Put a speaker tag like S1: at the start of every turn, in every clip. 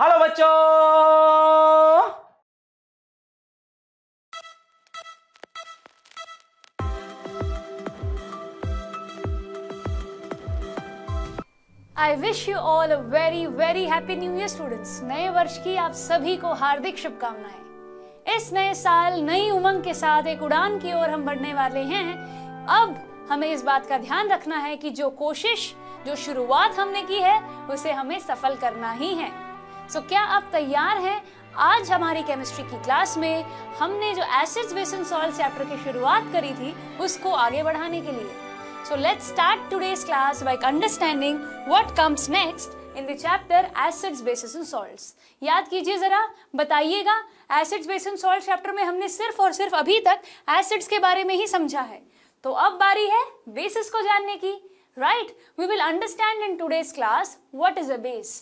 S1: Hello बच्चों I wish you all a very very happy new year students नए वर्ष की आप सभी को हार्दिक शुभकामनाएं इस नए साल नई उमंग के साथ एक उड़ान की ओर हम बढ़ने वाले हैं अब हमें इस बात का ध्यान रखना है कि जो कोशिश जो शुरुआत हमने की है उसे हमें सफल करना ही है सो so, क्या आप तैयार हैं आज हमारी केमिस्ट्री की क्लास में हमने जो acids base and salt chapter की शुरुआत करी थी उसको आगे बढ़ाने के लिए so let's start today's class by understanding what comes next in the chapter acids basis and salts याद कीजिए ज़रा बताइएगा acids base and salt chapter में हमने सिर्फ और सिर्फ अभी तक एसिड्स के बारे में ही समझा है तो अब बारी है बेसिस को जानने की right we will understand in today's class what is a base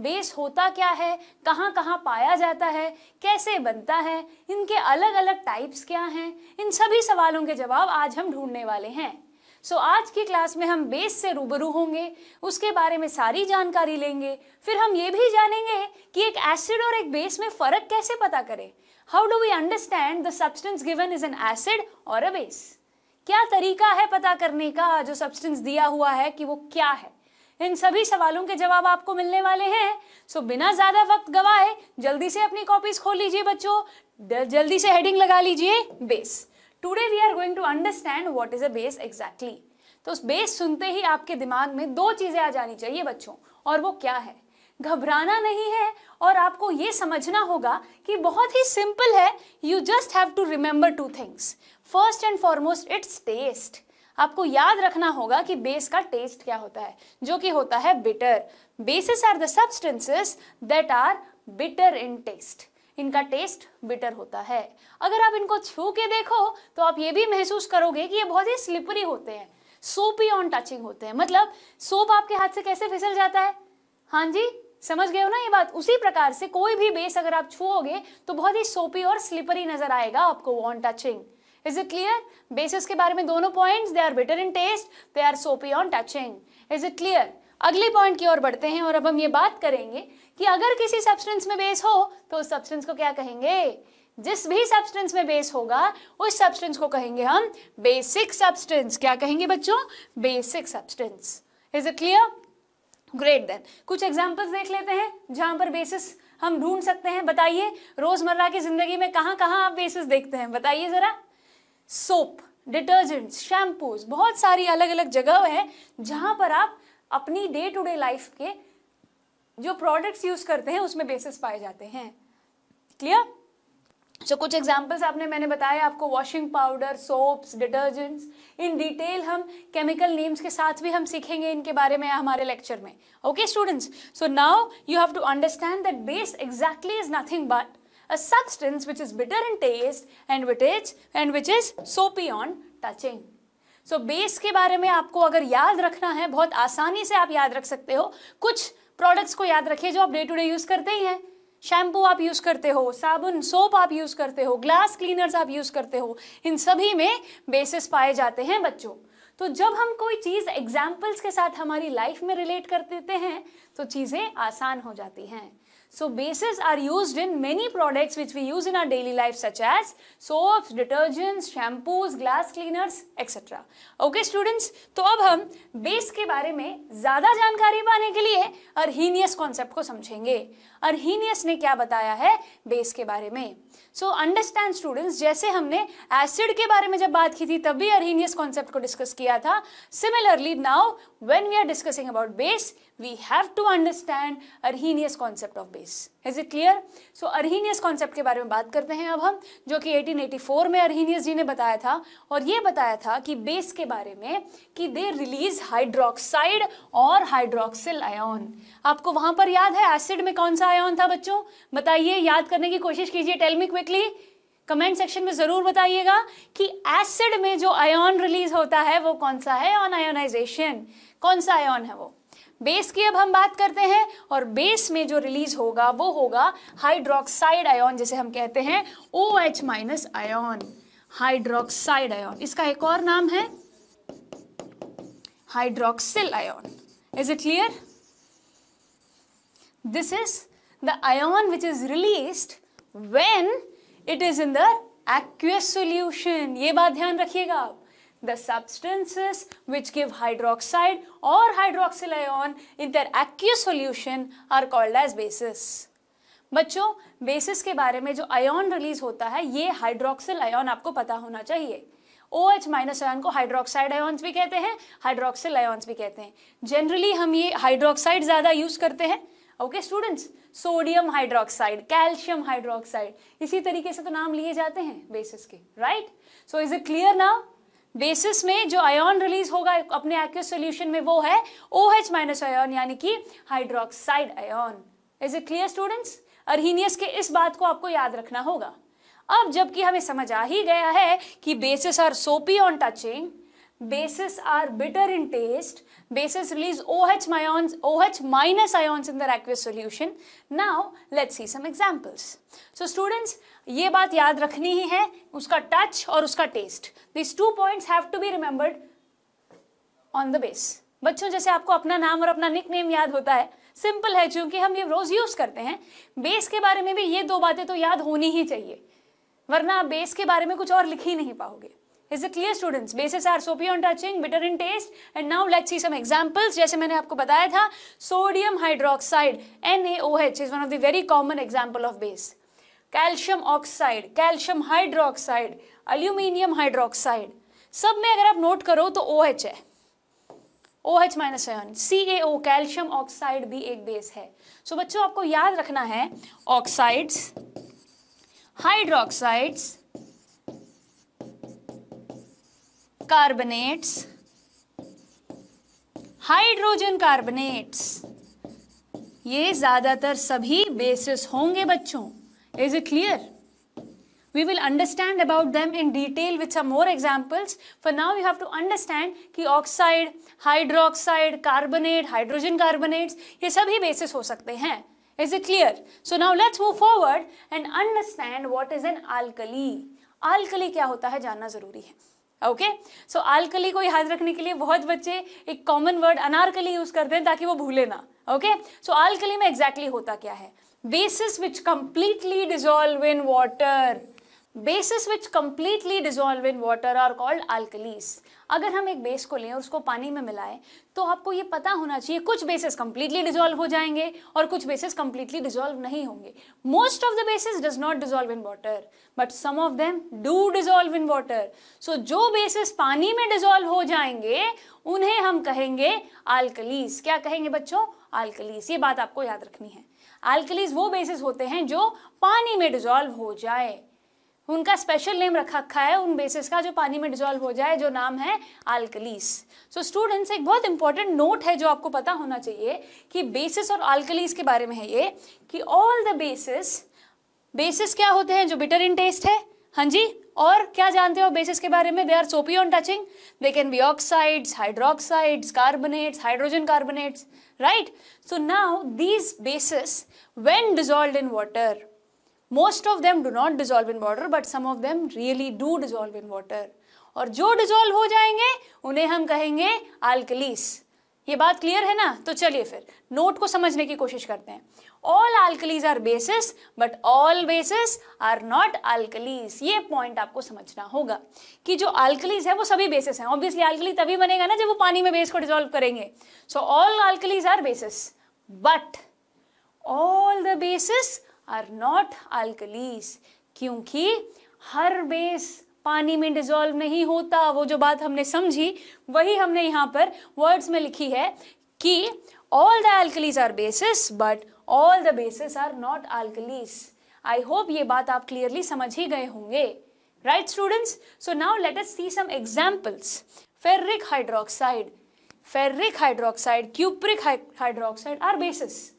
S1: base होता क्या है कहाँ कहाँ पाया जाता है कैसे बनता है इनके अलग अलग टाइप्स क्या हैं इन सभी सवालों के जवाब आज हम ढूंढने वाले हैं सो so, आज की क्लास में हम बेस से रूबरू होंगे उसके बारे में सारी जानकारी लेंगे फिर हम ये भी जानेंगे कि एक एसिड और एक बेस में फ़र्क कैसे पता करें how do we understand the substance given is an acid और अ बेस क्या तरीका है पता करने का जो सब्सटेंस दिया हुआ है कि वो क्या है इन सभी सवालों के जवाब आपको मिलने वाले हैं सो बिना ज़्यादा वक्त गवाए जल्दी से अपनी कॉपीज खोल लीजिए बच्चों जल्दी से हेडिंग लगा लीजिए base today we are going to understand what is a base exactly तो उस बेस सुनते ही आपके दिमाग में दो चीज़ें आ जानी चाहिए बच्चों और वो क्या है घबराना नहीं है और आपको ये समझना होगा कि बहुत ही सिंपल है you just have to remember two things first and foremost it's taste आपको याद रखना होगा कि बेस का टेस्ट क्या होता है जो कि होता है bitter basis are the substances that are bitter in taste इनका टेस्ट बिटर होता है अगर आप इनको छू के देखो तो आप ये भी महसूस करोगे कि ये बहुत ही स्लिपरी होते हैं सोपी ऑन टचिंग होते हैं मतलब सोप आपके हाथ से कैसे फिसल जाता है हाँ जी समझ गए हो ना ये बात उसी प्रकार से कोई भी बेस अगर आप छूओगे तो बहुत ही सोपी और स्लिपरी नजर आएगा आपको on touching is it clear basis के बारे में दोनों point they are better in taste they are soapy on touching is it clear अगले पॉइंट की ओर बढ़ते हैं और अब हम ये बात करेंगे कि अगर किसी सब्सटेंस में बेस हो तो उस सब्सटेंस को क्या कहेंगे जिस भी सब्सटेंस में बेस होगा उस सब्सटेंस को कहेंगे हम बेसिक सब्सटेंस क्या कहेंगे बच्चों basic substance is it clear great then कुछ एग्जांपल्स देख लेते हैं जहां पर बेसिस हम ढूंढ सकते हैं बताइए रोजमर्रा की जिंदगी में कहाँ कहाँ आप बेसिस देखते हैं बताइए जरा सोप डिटर्जेंट्स शैम्पूज बहुत सारी अलग अलग जगह है जहां पर आप अपनी डे टू डे लाइफ के जो प्रोडक्ट्स यूज़ करते हैं उसमें बेसिस पाए जाते हैं क्लियर सो so, कुछ एग्जांपल्स आपने मैंने बताया आपको washing powder soaps detergents in detail हम केमिकल नेम्स के साथ भी हम सीखेंगे इनके बारे में हमारे लेक्चर में okay students so now you have to understand that base exactly is nothing but a substance which is bitter in taste and which is and which is soapy on touching. So so, base के बारे में आपको अगर याद रखना है बहुत आसानी से आप याद रख सकते हो कुछ प्रोडक्ट्स को याद रखिए जो आप डे टू डे यूज़ करते ही हैं शैम्पू आप यूज़ करते हो साबुन सोप आप यूज़ करते हो ग्लास क्लीनर्स आप यूज़ करते हो इन सभी में बेसिस पाए जाते हैं बच्चों तो जब हम कोई चीज़ एग्जाम्पल्स के साथ हमारी लाइफ में रिलेट कर देते हैं तो चीज़ें आसान हो जाती हैं So bases are used in many products which we use in our daily life such as soaps, detergents, shampoos, glass cleaners, etc. Okay students, तो अब हम base के बारे में ज़्यादा जानकारी पाने के लिए अरहेनियस कॉन्सेप्ट को समझेंगे अरहेनियस ने क्या बताया है बेस के बारे में सो अंडरस्टैंड स्टूडेंट्स जैसे हमने एसिड के बारे में जब बात की थी तब भी अरहेनियस कॉन्सेप्ट को डिस्कस किया था similarly now when we are discussing about base we have to understand Arrhenius concept of base. Is it clear? So Arrhenius concept के बारे में बात करते हैं अब हम जो कि 1884 में Arrhenius जी ने बताया था और ये बताया था कि base के बारे में कि they release hydroxide और hydroxyl ion. आपको वहाँ पर याद है acid में कौन सा ion था बच्चों बताइए याद करने की कोशिश कीजिए Tell me quickly. Comment section में ज़रूर बताइएगा कि एसिड में जो आयन रिलीज होता है वो कौन सा है ऑन आयोनाइजेशन कौन सा आयन है वो बेस की अब हम बात करते हैं और बेस में जो रिलीज होगा वो होगा हाइड्रोक्साइड आयोन जिसे हम कहते हैं O H minus ion hydroxide ion इसका एक और नाम है hydroxyl ion is it clear this is the ion which is release when it is in the aqueous solution ये बात ध्यान रखिएगा आप the substances which give hydroxide or hydroxyl ion in their aqueous solution are called as bases. बच्चों bases के बारे में जो आयन रिलीज होता है ये हाइड्रोक्सिल आयन आपको पता होना चाहिए ओ एच माइनस आयन को हाइड्रोक्साइड आयन्स भी कहते हैं हाइड्रोक्सिल आयन्स भी कहते हैं जनरली हम ये हाइड्रोक्साइड ज़्यादा यूज़ करते हैं okay students sodium hydroxide calcium hydroxide इसी तरीके से तो नाम लिए जाते हैं बेसिस के right so is it clear now bases में जो आयन रिलीज होगा अपने एक्व सोल्यूशन में वो है ओ एच माइनस आयोन यानी कि hydroxide ion is it clear students Arrhenius के इस बात को आपको याद रखना होगा अब जबकि हमें समझ आ ही गया है कि bases are soapy on touching bases are bitter in taste bases release OH ions, OH minus ions in their aqueous solution. Now let's see some examples. So students, ये बात याद रखनी ही है उसका touch और उसका taste. These two points have to be remembered on the base. बच्चों जैसे आपको अपना नाम और अपना निक नेम याद होता है सिंपल है क्योंकि हम ये रोज यूज करते हैं बेस के बारे में भी ये दो बातें तो याद होनी ही चाहिए वरना आप बेस के बारे में कुछ और लिख ही नहीं पाओगे is a clear students bases are soapy on touching bitter in taste and now let's see some examples जैसे मैंने आपको बताया था sodium hydroxide NaOH is one of the very common example of base calcium oxide calcium hydroxide aluminium hydroxide सब में अगर आप note करो तो ओ OH है O H minus ion C A O calcium oxide भी एक बेस है सो so, बच्चों आपको याद रखना है oxides hydroxides carbonates hydrogen carbonates ये ज्यादातर सभी बेसिस होंगे बच्चों is it clear we will understand about them in detail with some more examples. For now, you have to understand कि oxide, hydroxide, carbonate, hydrogen carbonates ये सभी bases हो सकते हैं Is it clear? So now let's move forward and understand what is an alkali. Alkali क्या होता है जानना ज़रूरी है ओके सो आलकली को याद रखने के लिए बहुत बच्चे एक कॉमन वर्ड अनारकली यूज करते हैं ताकि वो भूले ना ओके सो आलकली में एग्जैक्टली exactly होता क्या है bases which completely dissolve in water bases which completely dissolve in water are called alkalis अगर हम एक बेस को लें और उसको पानी में मिलाएं तो आपको ये पता होना चाहिए कुछ बेसिस कंप्लीटली डिजोल्व हो जाएंगे और कुछ बेसिस कंप्लीटली डिजोल्व नहीं होंगे most of the bases does not dissolve in water but some of them do dissolve in water so जो बेसिस पानी में डिजोल्व हो जाएंगे उन्हें हम कहेंगे आलकलीस क्या कहेंगे बच्चों आलकलीस ये बात आपको याद रखनी है आलकलीस वो बेसिस होते हैं जो पानी में डिजोल्व हो जाए उनका स्पेशल नेम रखा रखा है उन बेसिस का जो पानी में डिजोल्व हो जाए जो नाम है आल्कलीस सो स्टूडेंट्स एक बहुत इंपॉर्टेंट नोट है जो आपको पता होना चाहिए कि बेसिस और आल्कलीस के बारे में है ये कि ऑल द बेसिस बेसिस क्या होते हैं जो बिटर इन टेस्ट है हाँ जी और क्या जानते हो बेसिस के बारे में they are soapy on touching they can be oxides hydroxides carbonates hydrogen carbonates right so now these bases when dissolve in water most of them do not dissolve in water but some of them really do dissolve in water और जो dissolve हो जाएंगे उन्हें हम कहेंगे आल्कलीस ये बात clear है ना तो चलिए फिर नोट को समझने की कोशिश करते हैं all alkalis are bases but all bases are not alkalis ये पॉइंट आपको समझना होगा कि जो आल्कलीज है वो सभी बेसिस हैं ऑब्वियसली आल्कली तभी बनेगा ना जब वो पानी में बेस को डिजोल्व करेंगे so all alkalis are bases but all the bases are not alkalis क्योंकि हर बेस पानी में डिजोल्व नहीं होता वो जो बात हमने समझी वही हमने यहाँ पर वर्ड्स में लिखी है कि all the alkalis are bases but all the bases are not alkalis I hope ये बात आप क्लियरली समझ ही गए होंगे right students so now let us see some examples ferric hydroxide ferric hydroxide cupric hydroxide are bases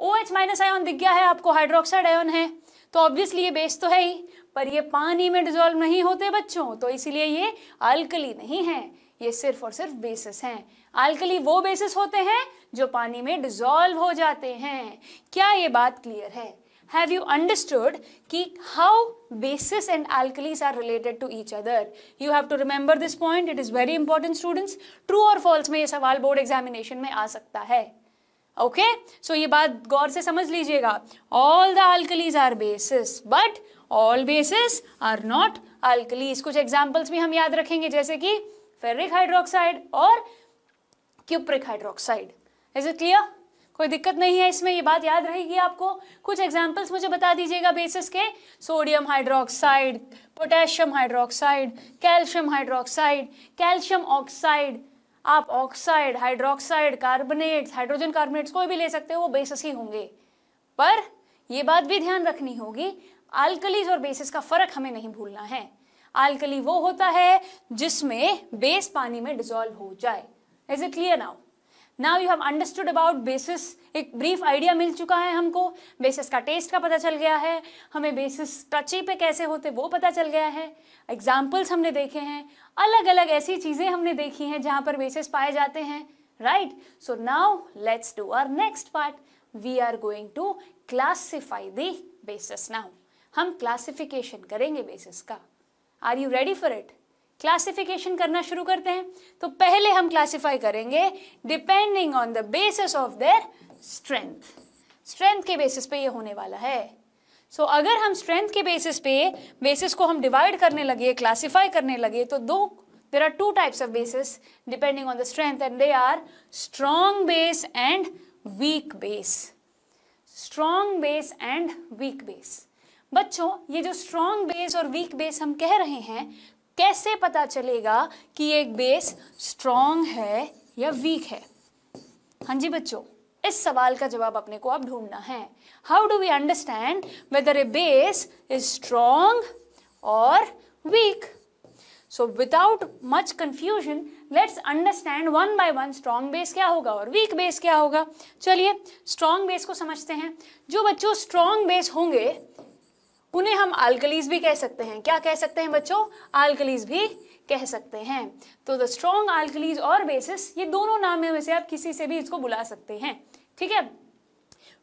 S1: O H minus ion दिख गया है आपको हाइड्रोक्साइड आयोन है तो ऑब्वियसली ये बेस तो है ही पर ये पानी में डिजोल्व नहीं होते बच्चों तो इसीलिए ये अल्कली नहीं है ये सिर्फ और सिर्फ बेसिस हैं अल्कली वो बेसिस होते हैं जो पानी में डिजोल्व हो जाते हैं क्या ये बात क्लियर है हैव यू अंडरस्टूड कि how bases and alkalis are related to each other you have to remember this point it is very important students true और फॉल्स में ये सवाल बोर्ड एग्जामिनेशन में आ सकता है ओके सो ये बात गौर से समझ लीजिएगा all the alkalis are bases but all bases are not alkalis कुछ एग्जाम्पल्स भी हम याद रखेंगे जैसे कि फेरिक हाइड्रोक्साइड और cupric hydroxide is it clear कोई दिक्कत नहीं है इसमें ये बात याद रहेगी आपको कुछ एग्जाम्पल्स मुझे बता दीजिएगा बेसिस के sodium hydroxide potassium hydroxide calcium hydroxide calcium oxide आप oxide hydroxide carbonates hydrogen carbonates कोई भी ले सकते हो वो बेसिस ही होंगे पर ये बात भी ध्यान रखनी होगी आल्कलीज और बेसिस का फर्क हमें नहीं भूलना है आल्कली वो होता है जिसमें बेस पानी में डिजोल्व हो जाए is it clear now now you have understood about bases एक ब्रीफ आइडिया मिल चुका है हमको बेसिस का टेस्ट का पता चल गया है हमें बेसिस टची पे कैसे होते वो पता चल गया है एग्जाम्पल्स हमने देखे हैं अलग अलग ऐसी चीज़ें हमने देखी हैं जहां पर बेसिस पाए जाते हैं right so now let's do our next part we are going to classify the bases now हम क्लासिफिकेशन करेंगे बेसिस का are you ready for it classification करना शुरू करते हैं तो पहले हम क्लासिफाई करेंगे depending on the basis of their strength strength के बेसिस पे ये होने वाला है सो so, अगर हम स्ट्रेंथ के बेसिस पे बेसिस को हम डिवाइड करने लगे क्लासिफाई करने लगे तो दो there are two types of bases depending on the strength and they are strong base and weak base strong base and weak base बच्चों ये जो स्ट्रांग बेस और वीक बेस हम कह रहे हैं कैसे पता चलेगा कि एक बेस स्ट्रांग है या वीक है हाँ जी बच्चों इस सवाल का जवाब अपने को अब ढूंढना है how do we understand whether a base is strong or weak? So without much confusion, let's understand one by one strong base kya hoga aur weak base kya hoga chaliye strong base ko samajhte hain jo bachcho strong base honge unhe hum alkalis bhi keh sakte hain kya keh sakte hain bachcho alkalis bhi कह सकते हैं तो the strong आल्कलीज और basis ये दोनों नामों में से आप किसी से भी इसको बुला सकते हैं ठीक है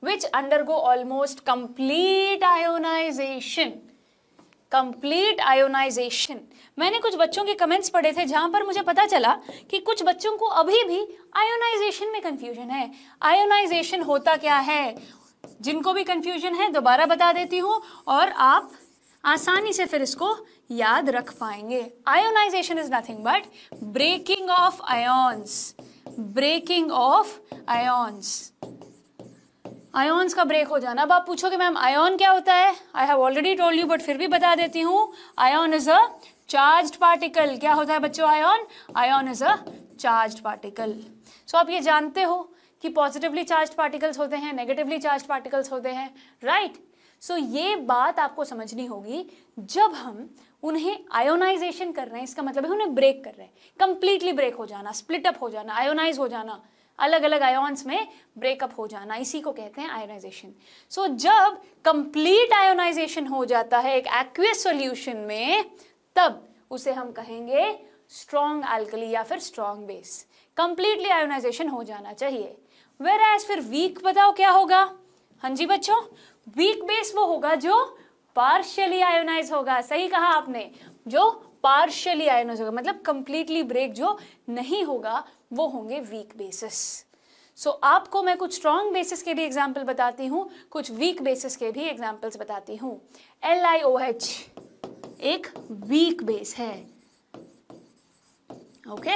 S1: which go almost complete ionization complete ionization मैंने कुछ बच्चों के कमेंट्स पढ़े थे जहां पर मुझे पता चला कि कुछ बच्चों को अभी भी आयोनाइजेशन में कंफ्यूजन है आयोनाइजेशन होता क्या है जिनको भी कंफ्यूजन है दोबारा बता देती हूं और आप आसानी से फिर इसको याद रख पाएंगे ionization is nothing but breaking of ions breaking of ions ions का ब्रेक हो जाना अब आप पूछोगे मैम आयोन क्या होता है I have already told you but फिर भी बता देती हूँ ion is a charge particle क्या होता है बच्चों ion ion is a charge particle so आप ये जानते हो कि पॉजिटिवली चार्ज पार्टिकल्स होते हैं नेगेटिवली चार्ज पार्टिकल्स होते हैं राइट right? सो so, ये बात आपको समझनी होगी जब हम उन्हें आयोनाइजेशन कर रहे हैं इसका मतलब है उन्हें ब्रेक कर रहे हैं कंप्लीटली ब्रेक हो जाना स्प्लिट अप हो जाना आयोनाइज हो जाना अलग अलग आयोन्स में ब्रेकअप हो जाना इसी को कहते हैं आयोनाइजेशन सो so, जब कंप्लीट आयोनाइजेशन हो जाता है एक एक्वियस सॉल्यूशन में तब उसे हम कहेंगे स्ट्रॉन्ग एल्कली या फिर स्ट्रॉन्ग बेस कंप्लीटली आयोनाइजेशन हो जाना चाहिए वेर एज फिर वीक बताओ क्या होगा हाँ जी बच्चों वीक बेस वो होगा जो पार्शियली आयोनाइज होगा सही कहा आपने जो पार्शियली आयोनाइज होगा मतलब कंप्लीटली ब्रेक जो नहीं होगा वो होंगे वीक बेसिस सो so, आपको मैं कुछ स्ट्रॉन्ग बेसिस के भी एग्जाम्पल बताती हूँ कुछ वीक बेसिस के भी एग्जाम्पल्स बताती हूँ एल आई ओ एच एक वीक बेस है okay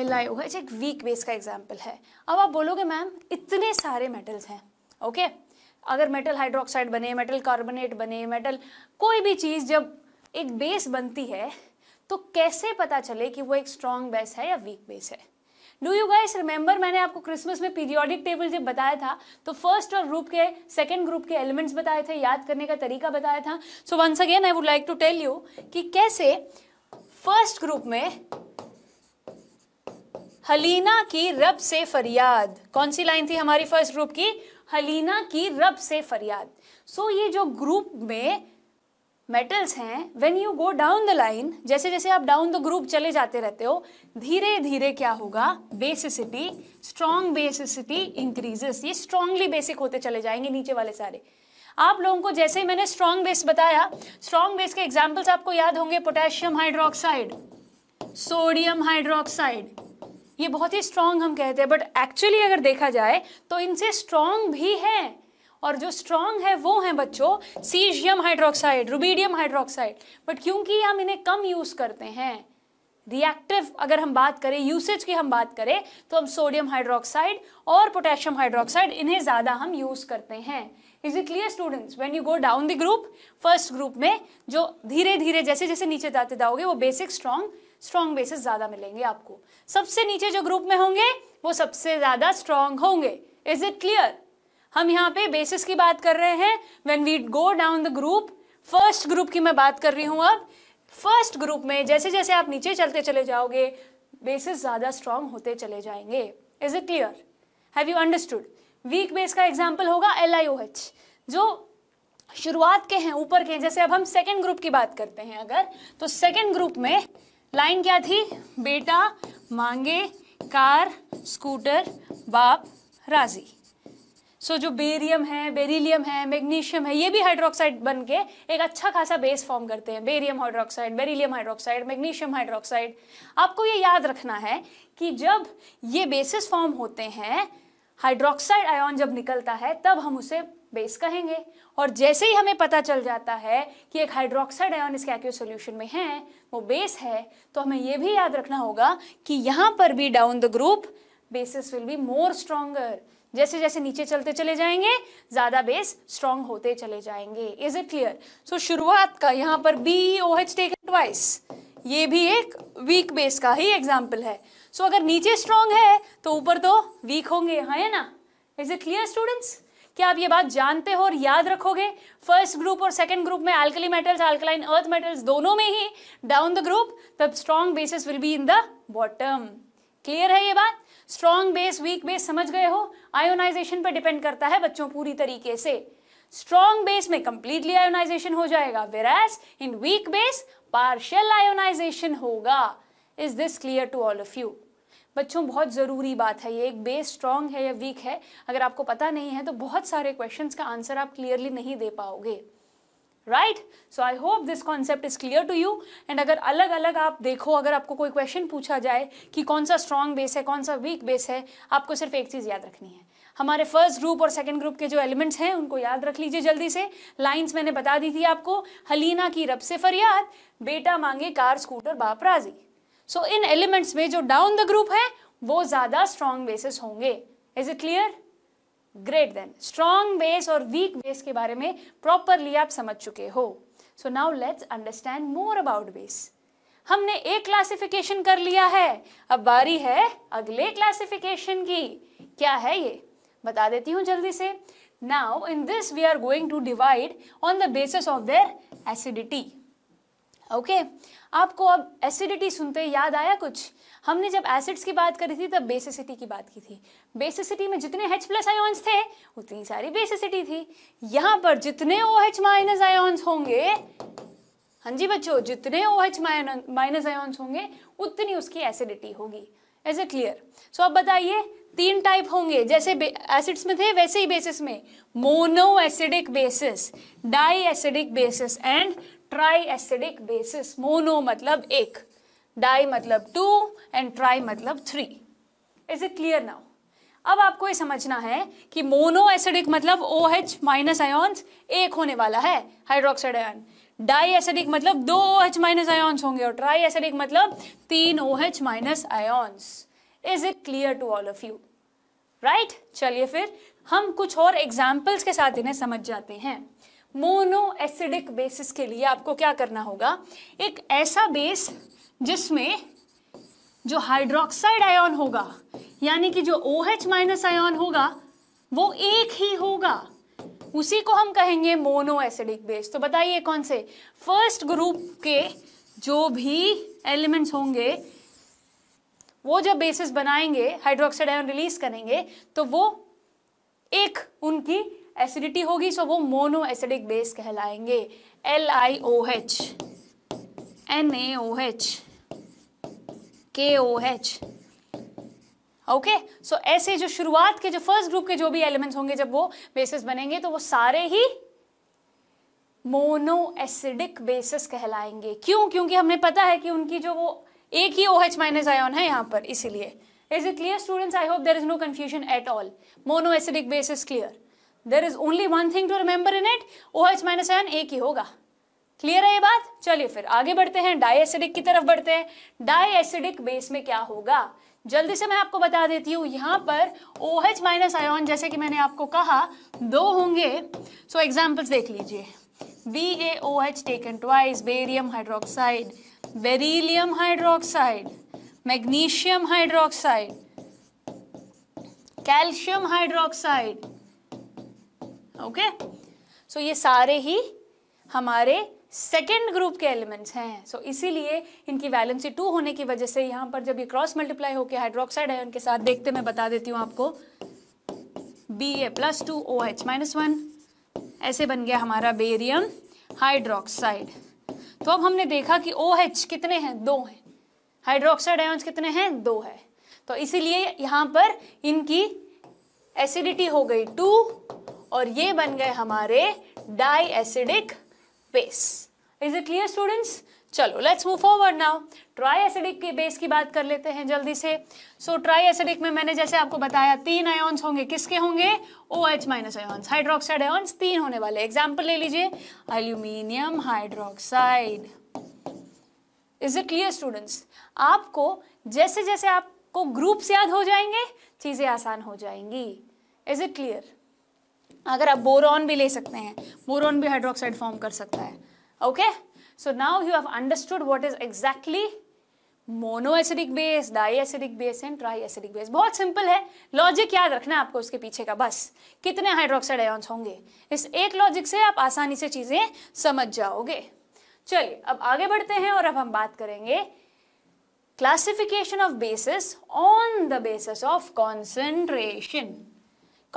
S1: L I O H एक वीक बेस का एग्जाम्पल है अब आप बोलोगे मैम इतने सारे मेटल्स हैं ओके okay? अगर मेटल हाइड्रोक्साइड बने मेटल कार्बोनेट बने मेटल कोई भी चीज़ जब एक बेस बनती है तो कैसे पता चले कि वो एक स्ट्रॉन्ग बेस है या वीक बेस है डू यू गाइस रिमेंबर मैंने आपको क्रिसमस में पीरियोडिक टेबल जब बताया था तो फर्स्ट और ग्रुप के सेकंड ग्रुप के एलिमेंट्स बताए थे याद करने का तरीका बताया था so once again I would like to tell you कि कैसे फर्स्ट ग्रुप में हलीना की रब से फरियाद कौन सी लाइन थी हमारी फर्स्ट ग्रुप की हलीना की रब से फरियाद सो so, ये जो ग्रुप में मेटल्स हैं when you go down the line जैसे जैसे आप डाउन द ग्रुप चले जाते रहते हो धीरे धीरे क्या होगा बेसिसिटी स्ट्रॉन्ग बेसिसिटी इंक्रीजेस ये स्ट्रांगली बेसिक होते चले जाएंगे नीचे वाले सारे आप लोगों को जैसे ही मैंने स्ट्रॉन्ग बेस बताया स्ट्रॉन्ग बेस के एग्जाम्पल्स आपको याद होंगे पोटेशियम हाइड्रोक्साइड सोडियम हाइड्रोक्साइड ये बहुत ही स्ट्रांग हम कहते हैं बट एक्चुअली अगर देखा जाए तो इनसे स्ट्रांग भी है और जो स्ट्रांग है वो है बच्चों caesium hydroxide rubidium hydroxide but क्योंकि हम इन्हें कम यूज़ करते हैं रिएक्टिव अगर हम बात करें यूसेज की हम बात करें तो हम सोडियम हाइड्रोक्साइड और पोटेशियम हाइड्रोक्साइड इन्हें ज़्यादा हम यूज़ करते हैं is it clear students when you go down the group first group में जो धीरे धीरे जैसे जैसे नीचे जाते जाओगे वो बेसिक स्ट्रांग स्ट्रॉन्ग बेसिस ज़्यादा मिलेंगे आपको सबसे नीचे जो ग्रुप में होंगे वो सबसे ज़्यादा स्ट्रांग होंगे इज इट क्लियर हम यहाँ पे बेसिस की बात कर रहे हैं when we go down the group first group की मैं बात कर रही हूँ अब फर्स्ट ग्रुप में जैसे जैसे आप नीचे चलते चले जाओगे बेसिस ज़्यादा स्ट्रांग होते चले जाएंगे is it clear have you understood weak base का एग्जाम्पल होगा एल जो शुरुआत के हैं ऊपर के हैं जैसे अब हम सेकेंड ग्रुप की बात करते हैं अगर तो सेकेंड ग्रुप में लाइन क्या थी बेटा मांगे कार स्कूटर बाप राजी सो so, जो बेरियम है बेरिलियम है मैग्नीशियम है ये भी हाइड्रोक्साइड बन के एक अच्छा खासा बेस फॉर्म करते हैं barium hydroxide beryllium hydroxide magnesium hydroxide आपको ये याद रखना है कि जब ये बेसिस फॉर्म होते हैं हाइड्रोक्साइड आयन जब निकलता है तब हम उसे बेस कहेंगे और जैसे ही हमें पता चल जाता है कि एक हाइड्रोक्साइड आयन इसके एक्व सोल्यूशन में है वो बेस है तो हमें ये भी याद रखना होगा कि यहाँ पर भी down the group bases will be more stronger जैसे जैसे नीचे चलते चले जाएंगे ज्यादा बेस स्ट्रांग होते चले जाएंगे इज इट क्लियर सो शुरुआत का यहाँ पर B O H take advice ये भी एक वीक बेस का ही एग्जाम्पल है सो so, अगर नीचे स्ट्रांग है तो ऊपर तो वीक होंगे हाँ है ना इज इट क्लियर स्टूडेंट्स क्या आप ये बात जानते हो और याद रखोगे फर्स्ट ग्रुप और सेकंड ग्रुप में alkali metals alkaline earth metals दोनों में ही डाउन द ग्रुप तब strong bases will be in the bottom clear है ये बात स्ट्रॉन्ग बेस वीक बेस समझ गए हो आयोनाइजेशन पर डिपेंड करता है बच्चों पूरी तरीके से स्ट्रॉन्ग बेस में कंप्लीटली आयोनाइजेशन हो जाएगा whereas in weak base partial ionization होगा is this clear to all of you बच्चों बहुत ज़रूरी बात है ये एक बेस स्ट्रॉन्ग है या वीक है अगर आपको पता नहीं है तो बहुत सारे क्वेश्चंस का आंसर आप क्लियरली नहीं दे पाओगे right so I hope this concept is clear to you and अगर अलग अलग आप देखो अगर आपको कोई क्वेश्चन पूछा जाए कि कौन सा स्ट्रॉन्ग बेस है कौन सा वीक बेस है आपको सिर्फ एक चीज़ याद रखनी है हमारे फर्स्ट ग्रुप और सेकंड ग्रुप के जो एलिमेंट्स हैं उनको याद रख लीजिए जल्दी से लाइंस मैंने बता दी थी आपको हलीना की रब से फरियाद बेटा मांगे कार स्कूटर बाप राजी सो so, इन एलिमेंट्स में जो डाउन द ग्रुप है वो ज़्यादा स्ट्रॉन्ग बेसिस होंगे is it clear great then strong base और वीक बेस के बारे में प्रॉपरली आप समझ चुके हो so now let's understand more about base हमने एक क्लासिफिकेशन कर लिया है अब बारी है अगले क्लासिफिकेशन की क्या है ये बता देती हूँ जल्दी से now in this we are going to divide on the basis of their acidity okay okay. आपको अब एसिडिटी सुनते याद आया कुछ हमने जब एसिड्स की बात करी थी तब बेसिसिटी की बात की थी बेसिसिटी में जितने एच प्लस आयोन्स थे उतनी सारी बेसिसिटी थी यहां पर जितने ओ एच माइनस आयोन्स होंगे हाँ जी बच्चों जितने ओ एच माइनस आयोन्स होंगे उतनी उसकी एसिडिटी होगी एज ए क्लियर सो अब बताइए तीन टाइप होंगे जैसे एसिड्स में थे वैसे ही बेसिस में mono acidic bases di acidic bases and tri acidic bases mono मतलब एक डाई मतलब टू एंड ट्राई मतलब three is it clear now अब आपको ये समझना है कि मोनो एसिडिक मतलब ओ एच माइनस आयोन्स एक होने वाला है हाइड्रोक्साइड आयन डाई एसिडिक मतलब दो ओ एच माइनस आयोन्स होंगे और ट्राई एसिडिक मतलब तीन O H minus ions is it clear to all of you right चलिए फिर हम कुछ और एग्जाम्पल्स के साथ इन्हें समझ जाते हैं मोनो एसिडिक बेसिस के लिए आपको क्या करना होगा एक ऐसा बेस जिसमें जो हाइड्रोक्साइड आयन होगा यानी कि जो ओ एच माइनस आयन होगा वो एक ही होगा उसी को हम कहेंगे मोनो एसिडिक बेस तो बताइए कौन से फर्स्ट ग्रुप के जो भी एलिमेंट्स होंगे वो जब बेसिस बनाएंगे हाइड्रोक्साइड आयन रिलीज करेंगे तो वो एक उनकी एसिडिटी होगी सो वो मोनो एसिडिक बेस कहलाएंगे L I O H N A O H K O H okay okay? So so, ऐसे जो शुरुआत के जो फर्स्ट ग्रुप के जो भी एलिमेंट्स होंगे जब वो बेसिस बनेंगे तो वो सारे ही मोनो एसिडिक बेसिस कहलाएंगे क्यों क्योंकि हमने पता है कि उनकी जो वो एक ही ओएच माइनस आयोन है यहां पर इसीलिए is it clear students I hope there is no confusion at all mono acidic bases clear there is only one thing to remember in it O H minus ion एक ही होगा clear है ये बात चलिए फिर आगे बढ़ते हैं डाई एसिडिक की तरफ बढ़ते हैं डाई एसिडिक बेस में क्या होगा जल्दी से मैं आपको बता देती हूँ यहाँ पर ओ एच माइनस आयोन जैसे कि मैंने आपको कहा दो होंगे सो so, एग्जाम्पल्स देख लीजिए B A O H taken twice barium hydroxide beryllium hydroxide magnesium hydroxide calcium hydroxide okay so ये सारे ही हमारे सेकेंड ग्रुप के एलिमेंट्स हैं सो so, इसीलिए इनकी वैलेंसी टू होने की वजह से यहां पर जब ये क्रॉस मल्टीप्लाई होकर हाइड्रोक्साइड आयन के साथ देखते मैं बता देती हूं आपको B A plus two O H minus one ऐसे बन गया हमारा बेरियम हाइड्रोक्साइड तो अब हमने देखा कि ओ OH एच कितने हैं दो हैं हाइड्रोक्साइड आयन कितने हैं दो है तो इसीलिए यहां पर इनकी एसिडिटी हो गई टू और ये बन गए हमारे di acidic base. Is it clear, students? चलो let's move forward now tri acidic के बेस की बात कर लेते हैं जल्दी से सो ट्राई एसिडिक में मैंने जैसे आपको बताया तीन आयोन्स होंगे किसके होंगे O H minus ions hydroxide ions तीन होने वाले एग्जाम्पल ले लीजिए aluminium hydroxide is it clear students आपको जैसे जैसे आपको ग्रुप्स याद हो जाएंगे चीज़ें आसान हो जाएंगी इज इट क्लियर अगर आप बोरॉन भी ले सकते हैं बोरॉन भी हाइड्रोक्साइड फॉर्म कर सकता है okay so now you have understood what is exactly mono acidic base di acidic base and tri acidic base बहुत सिंपल है लॉजिक याद रखना है आपको उसके पीछे का बस कितने हाइड्रोक्साइड आयॉन्स होंगे इस एक लॉजिक से आप आसानी से चीज़ें समझ जाओगे चलिए अब आगे बढ़ते हैं और अब हम बात करेंगे classification of bases on the basis of concentration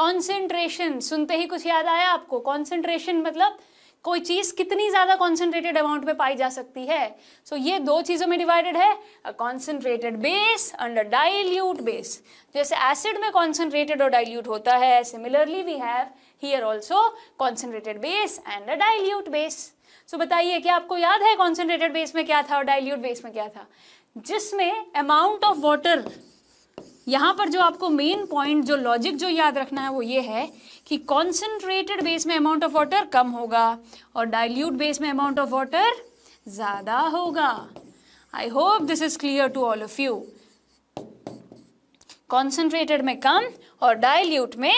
S1: concentration सुनते ही कुछ याद आया आपको कॉन्सेंट्रेशन मतलब कोई चीज़ कितनी ज़्यादा कॉन्सेंट्रेटेड अमाउंट में पाई जा सकती है सो so, ये दो चीज़ों में डिवाइडेड है concentrated base under dilute base जैसे एसिड में कॉन्सेंट्रेटेड और डाइल्यूट होता है similarly we have here also concentrated base and a dilute base so बताइए क्या आपको याद है कॉन्सेंट्रेटेड बेस में क्या था और डाइल्यूट बेस में क्या था जिसमें अमाउंट ऑफ वाटर यहां पर जो आपको मेन पॉइंट जो लॉजिक जो याद रखना है वो ये है कि कॉन्सेंट्रेटेड बेस में अमाउंट ऑफ वाटर कम होगा और डाइल्यूट बेस में अमाउंट ऑफ वाटर ज़्यादा होगा I hope this is clear to all of you concentrated में कम और डायल्यूट में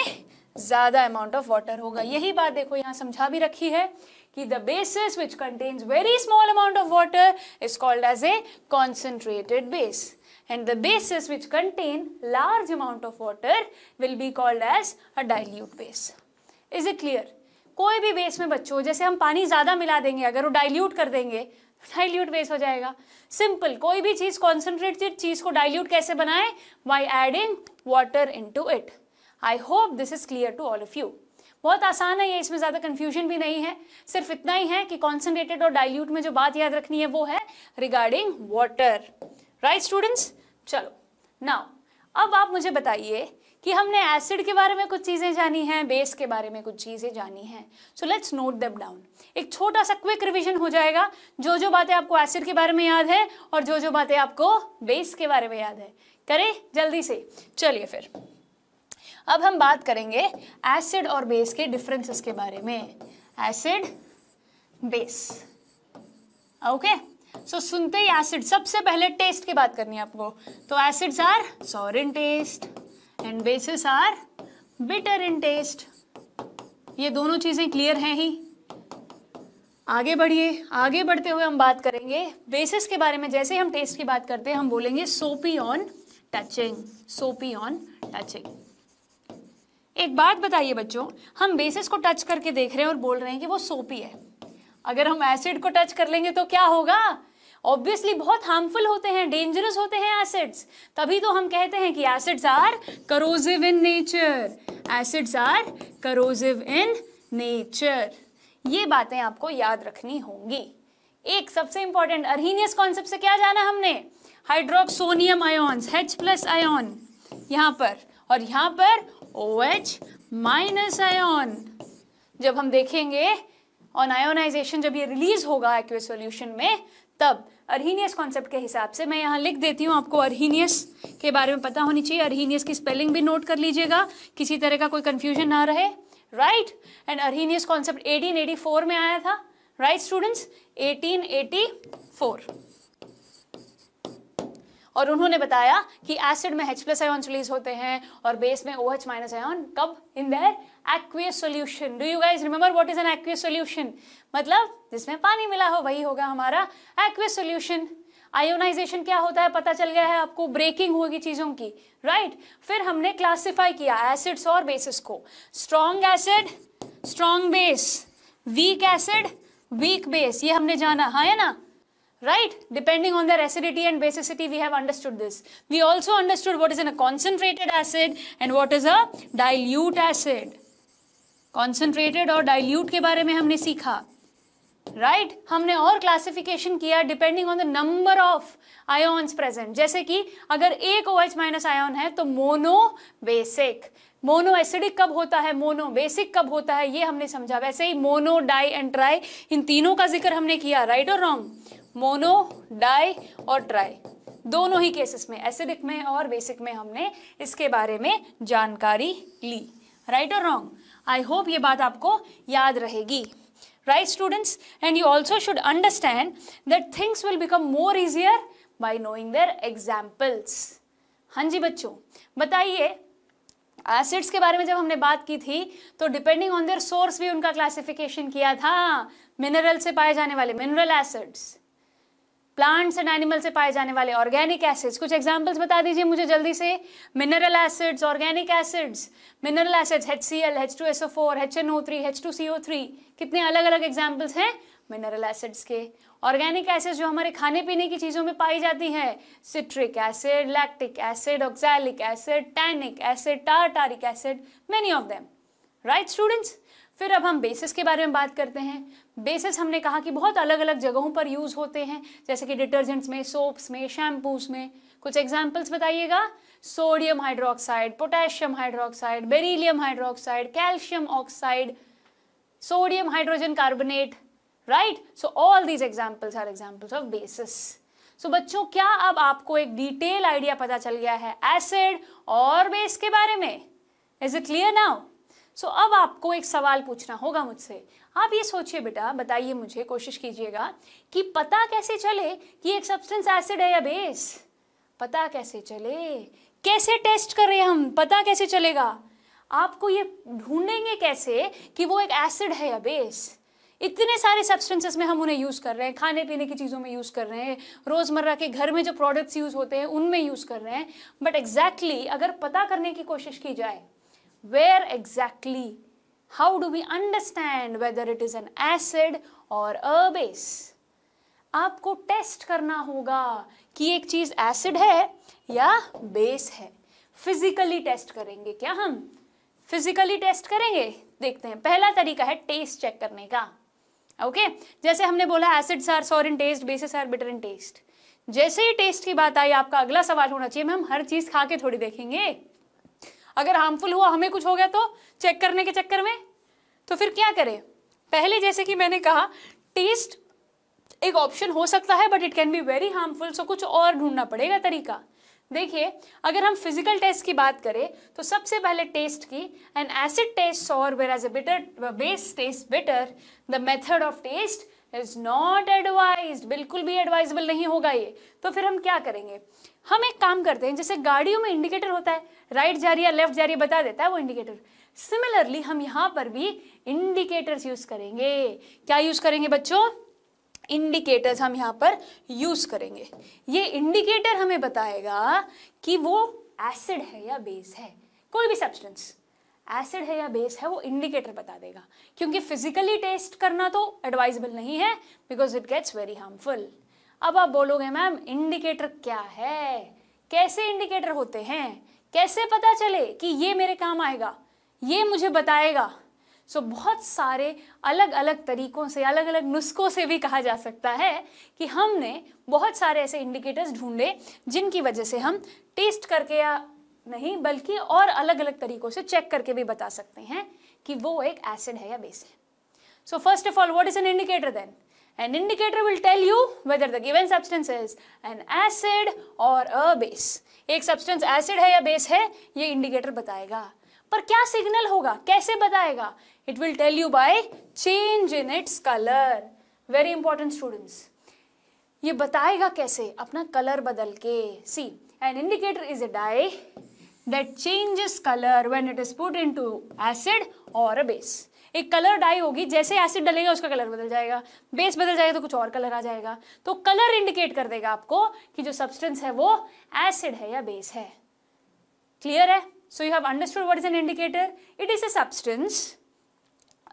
S1: ज़्यादा अमाउंट ऑफ वाटर होगा यही बात देखो यहां समझा भी रखी है कि the bases which contains very small amount of water is called as a concentrated base and the bases which contain large amount of water will be called as a dilute base. Is it clear? कोई भी base में बच्चों जैसे हम पानी ज़्यादा मिला देंगे अगर वो डाइल्यूट कर देंगे डाइल्यूट तो बेस हो जाएगा सिंपल कोई भी चीज़ कॉन्सेंट्रेटेड चीज़ को डाइल्यूट कैसे बनाए by adding water into it I hope this is clear to all of you बहुत आसान है ये इसमें ज़्यादा कन्फ्यूजन भी नहीं है सिर्फ इतना ही है कि कॉन्सेंट्रेटेड और डाइल्यूट में जो बात याद रखनी है वो है रिगार्डिंग वाटर राइट स्टूडेंट्स चलो नाउ अब आप मुझे बताइए कि हमने एसिड के बारे में कुछ चीज़ें जानी हैं बेस के बारे में कुछ चीज़ें जानी हैं so let's note them down एक छोटा सा क्विक रिवीजन हो जाएगा जो जो बातें आपको एसिड के बारे में याद है और जो जो बातें आपको बेस के बारे में याद है करें जल्दी से चलिए फिर अब हम बात करेंगे एसिड और बेस के डिफरेंसेस के बारे में acid base okay okay? So so, सुनते ही एसिड सबसे पहले टेस्ट की बात करनी है आपको तो acids are sour in taste and bases are bitter in taste ये दोनों चीज़ें क्लियर हैं ही आगे बढ़िए आगे बढ़ते हुए हम बात करेंगे बेसिस के बारे में जैसे हम टेस्ट की बात करते हैं हम बोलेंगे soapy on touching soapy on touching एक बात बताइए बच्चों हम बेसिस को टच करके देख रहे हैं और बोल रहे हैं कि वो सोपी है अगर हम एसिड को टच कर लेंगे तो क्या होगा ऑब्वियसली बहुत हार्मफुल होते हैं डेंजरस होते हैं एसिड्स तभी तो हम कहते हैं कि acids are corrosive in nature acids are corrosive in nature ये बातें आपको याद रखनी होंगी एक सबसे इंपॉर्टेंट अरहीनियस कॉन्सेप्ट से क्या जाना हमने hydroxonium ions H plus ion यहाँ पर और यहाँ पर OH माइनस आयोन जब हम देखेंगे ऑन आयोनाइजेशन जब ये रिलीज होगा एक्वे सोल्यूशन में तब अरहीनियस कॉन्सेप्ट के हिसाब से मैं यहाँ लिख देती हूँ आपको अरहीनियस के बारे में पता होनी चाहिए अरहीनियस की स्पेलिंग भी नोट कर लीजिएगा किसी तरह का कोई कन्फ्यूजन ना रहे right and Arrhenius concept eighteen eighty four में आया था right students eighteen eighty four और उन्होंने बताया कि एसिड में एच प्लस आयॉन्स रिलीज होते हैं और बेस में ओ एच माइनस आयोन कब in their aqueous solution do you guys remember what is an aqueous solution मतलब जिसमें पानी मिला हो वही होगा हमारा एक्वियस सोल्यूशन आयोनाइजेशन क्या होता है पता चल गया है आपको ब्रेकिंग होगी चीज़ों की राइट right? फिर हमने क्लासिफाई किया एसिड्स और बेसिस को strong acid strong base weak acid weak base ये हमने जाना हाँ है ना right depending on their acidity and basicity we have understood this we also understood what is in a concentrated acid and what is a dilute acid concentrated or dilute ke bare mein humne sikha right right? हमने और classification किया depending on the number of ions present जैसे कि अगर एक ओ H minus ion है तो mono basic mono acidic कब होता है मोनो बेसिक कब होता है ये हमने समझा वैसे ही मोनो डाई एंड ट्राई इन तीनों का जिक्र हमने किया राइट और रॉन्ग मोनो डाई और ट्राई दोनों ही केसेस में एसिडिक में और बेसिक में हमने इसके बारे में जानकारी ली राइट और रॉन्ग आई होप ये बात आपको याद रहेगी right students and you also should understand that things will become more easier by knowing their examples हाँ जी बच्चों बताइए एसिड्स के बारे में जब हमने बात की थी तो डिपेंडिंग ऑन देयर सोर्स भी उनका क्लासिफिकेशन किया था मिनरल से पाए जाने वाले mineral acids plants and animal से पाए जाने वाले ऑर्गेनिक एसिड्स कुछ एग्जांपल्स बता दीजिए मुझे जल्दी से mineral acids organic acids mineral acids H C L H two S O four H N O three H two C O three कितने अलग अलग एग्जाम्पल्स हैं मिनरल एसिड्स के ऑर्गेनिक एसिड जो हमारे खाने पीने की चीज़ों में पाई जाती हैं citric acid lactic acid oxalic acid tannic acid tartaric acid many of them right students फिर अब हम बेसिस के बारे में बात करते हैं बेसिस हमने कहा कि बहुत अलग अलग जगहों पर यूज़ होते हैं जैसे कि डिटर्जेंट्स में सोप्स में शैम्पूस में कुछ एग्जाम्पल्स बताइएगा sodium hydroxide potassium hydroxide beryllium hydroxide calcium oxide sodium hydrogen carbonate right so all these examples are examples of bases so बच्चों क्या अब आपको एक डिटेल आइडिया पता चल गया है एसिड और बेस के बारे में is it clear now so अब आपको एक सवाल पूछना होगा मुझसे आप ये सोचिए बेटा बताइए मुझे कोशिश कीजिएगा कि पता कैसे चले कि एक सब्सटेंस एसिड है या बेस पता कैसे चले कैसे टेस्ट करें हम पता कैसे चलेगा आपको ये ढूंढेंगे कैसे कि वो एक एसिड है या बेस इतने सारे सब्सटेंसेस में हम उन्हें यूज़ कर रहे हैं खाने पीने की चीज़ों में यूज़ कर रहे हैं रोज़मर्रा के घर में जो प्रोडक्ट्स यूज़ होते हैं उनमें यूज़ कर रहे हैं बट एग्जैक्टली exactly, अगर पता करने की कोशिश की जाए where exactly exactly how do we understand whether it is an acid or a base? आपको टेस्ट करना होगा कि एक चीज़ एसिड है या बेस है फिजिकली टेस्ट करेंगे क्या हम फिजिकली टेस्ट करेंगे देखते हैं पहला तरीका है टेस्ट चेक करने का ओके okay? जैसे हमने बोला acids are sour in taste bases are bitter in taste जैसे ही टेस्ट की बात आई आपका अगला सवाल होना चाहिए मैम हर चीज़ खा के थोड़ी देखेंगे अगर हार्मफुल हुआ हमें कुछ हो गया तो चेक करने के चक्कर में तो फिर क्या करें पहले जैसे कि मैंने कहा टेस्ट एक ऑप्शन हो सकता है but it can be very harmful so कुछ और ढूंढना पड़ेगा तरीका देखिए अगर हम फिजिकल टेस्ट की बात करें तो सबसे पहले टेस्ट की एन एसिड टेस्ट और whereas a bitter base taste better the method of taste is not advise बिल्कुल भी एडवाइजेबल नहीं होगा ये तो फिर हम क्या करेंगे हम एक काम करते हैं जैसे गाड़ियों में इंडिकेटर होता है राइट जा रही है लेफ्ट जा रही है बता देता है वो इंडिकेटर सिमिलरली हम यहां पर भी इंडिकेटर्स यूज करेंगे क्या यूज करेंगे बच्चों इंडिकेटर्स हम यहां पर यूज करेंगे ये इंडिकेटर हमें बताएगा कि वो एसिड है या बेस है कोई भी सब्सटेंस एसिड है या बेस है वो इंडिकेटर बता देगा क्योंकि फिजिकली टेस्ट करना तो एडवाइजेबल नहीं है because it gets very harmful अब आप बोलोगे मैम इंडिकेटर क्या है कैसे इंडिकेटर होते हैं कैसे पता चले कि ये मेरे काम आएगा ये मुझे बताएगा सो so, बहुत सारे अलग अलग तरीकों से अलग अलग नुस्खों से भी कहा जा सकता है कि हमने बहुत सारे ऐसे इंडिकेटर्स ढूंढे जिनकी वजह से हम टेस्ट करके या नहीं बल्कि और अलग अलग तरीकों से चेक करके भी बता सकते हैं कि वो एक एसिड है या बेस है so first of all what is an indicator then an indicator will tell you whether the given substance is an acid or a एक सब्सटेंस एसिड है या बेस है ये इंडिकेटर बताएगा पर क्या सिग्नल होगा कैसे बताएगा it will tell you by change in its colour very important students ये बताएगा कैसे अपना कलर बदल के see an indicator is a dye that changes colour when it is put into acid और अ बेस एक कलर डाई होगी जैसे एसिड डलेगा उसका कलर बदल जाएगा बेस बदल जाएगा तो कुछ और कलर आ जाएगा तो कलर इंडिकेट कर देगा आपको कि जो सब्सटेंस है वो एसिड है या बेस है क्लियर है so you have understood what is an indicator it is a substance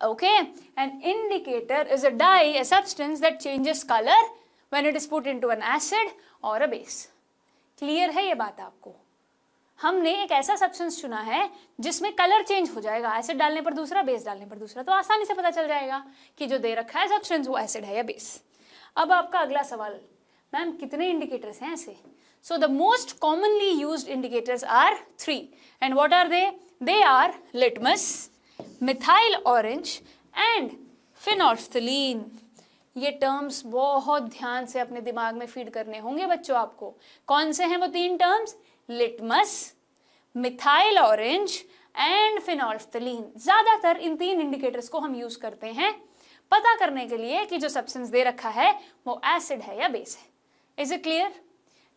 S1: okay an indicator is a dye a substance that changes colour when it is put into an acid और a base clear है ये बात आपको हमने एक ऐसा substance चुना है जिसमें कलर चेंज हो जाएगा एसिड डालने पर दूसरा बेस डालने पर दूसरा तो आसानी से पता चल जाएगा कि जो दे रखा है सब्सटेंस वो एसिड है या बेस अब आपका अगला सवाल मैम कितने इंडिकेटर्स हैं ऐसे so the most commonly used indicators are three and what are they they are litmus methyl orange and phenolphthalein ये टर्म्स बहुत ध्यान से अपने दिमाग में फीड करने होंगे बच्चों आपको कौन से हैं वो तीन terms litmus methyl orange and phenolphthalein ज़्यादातर इन तीन इंडिकेटर्स को हम यूज़ करते हैं पता करने के लिए कि जो सब्सटेंस दे रखा है वो एसिड है या बेस है is it clear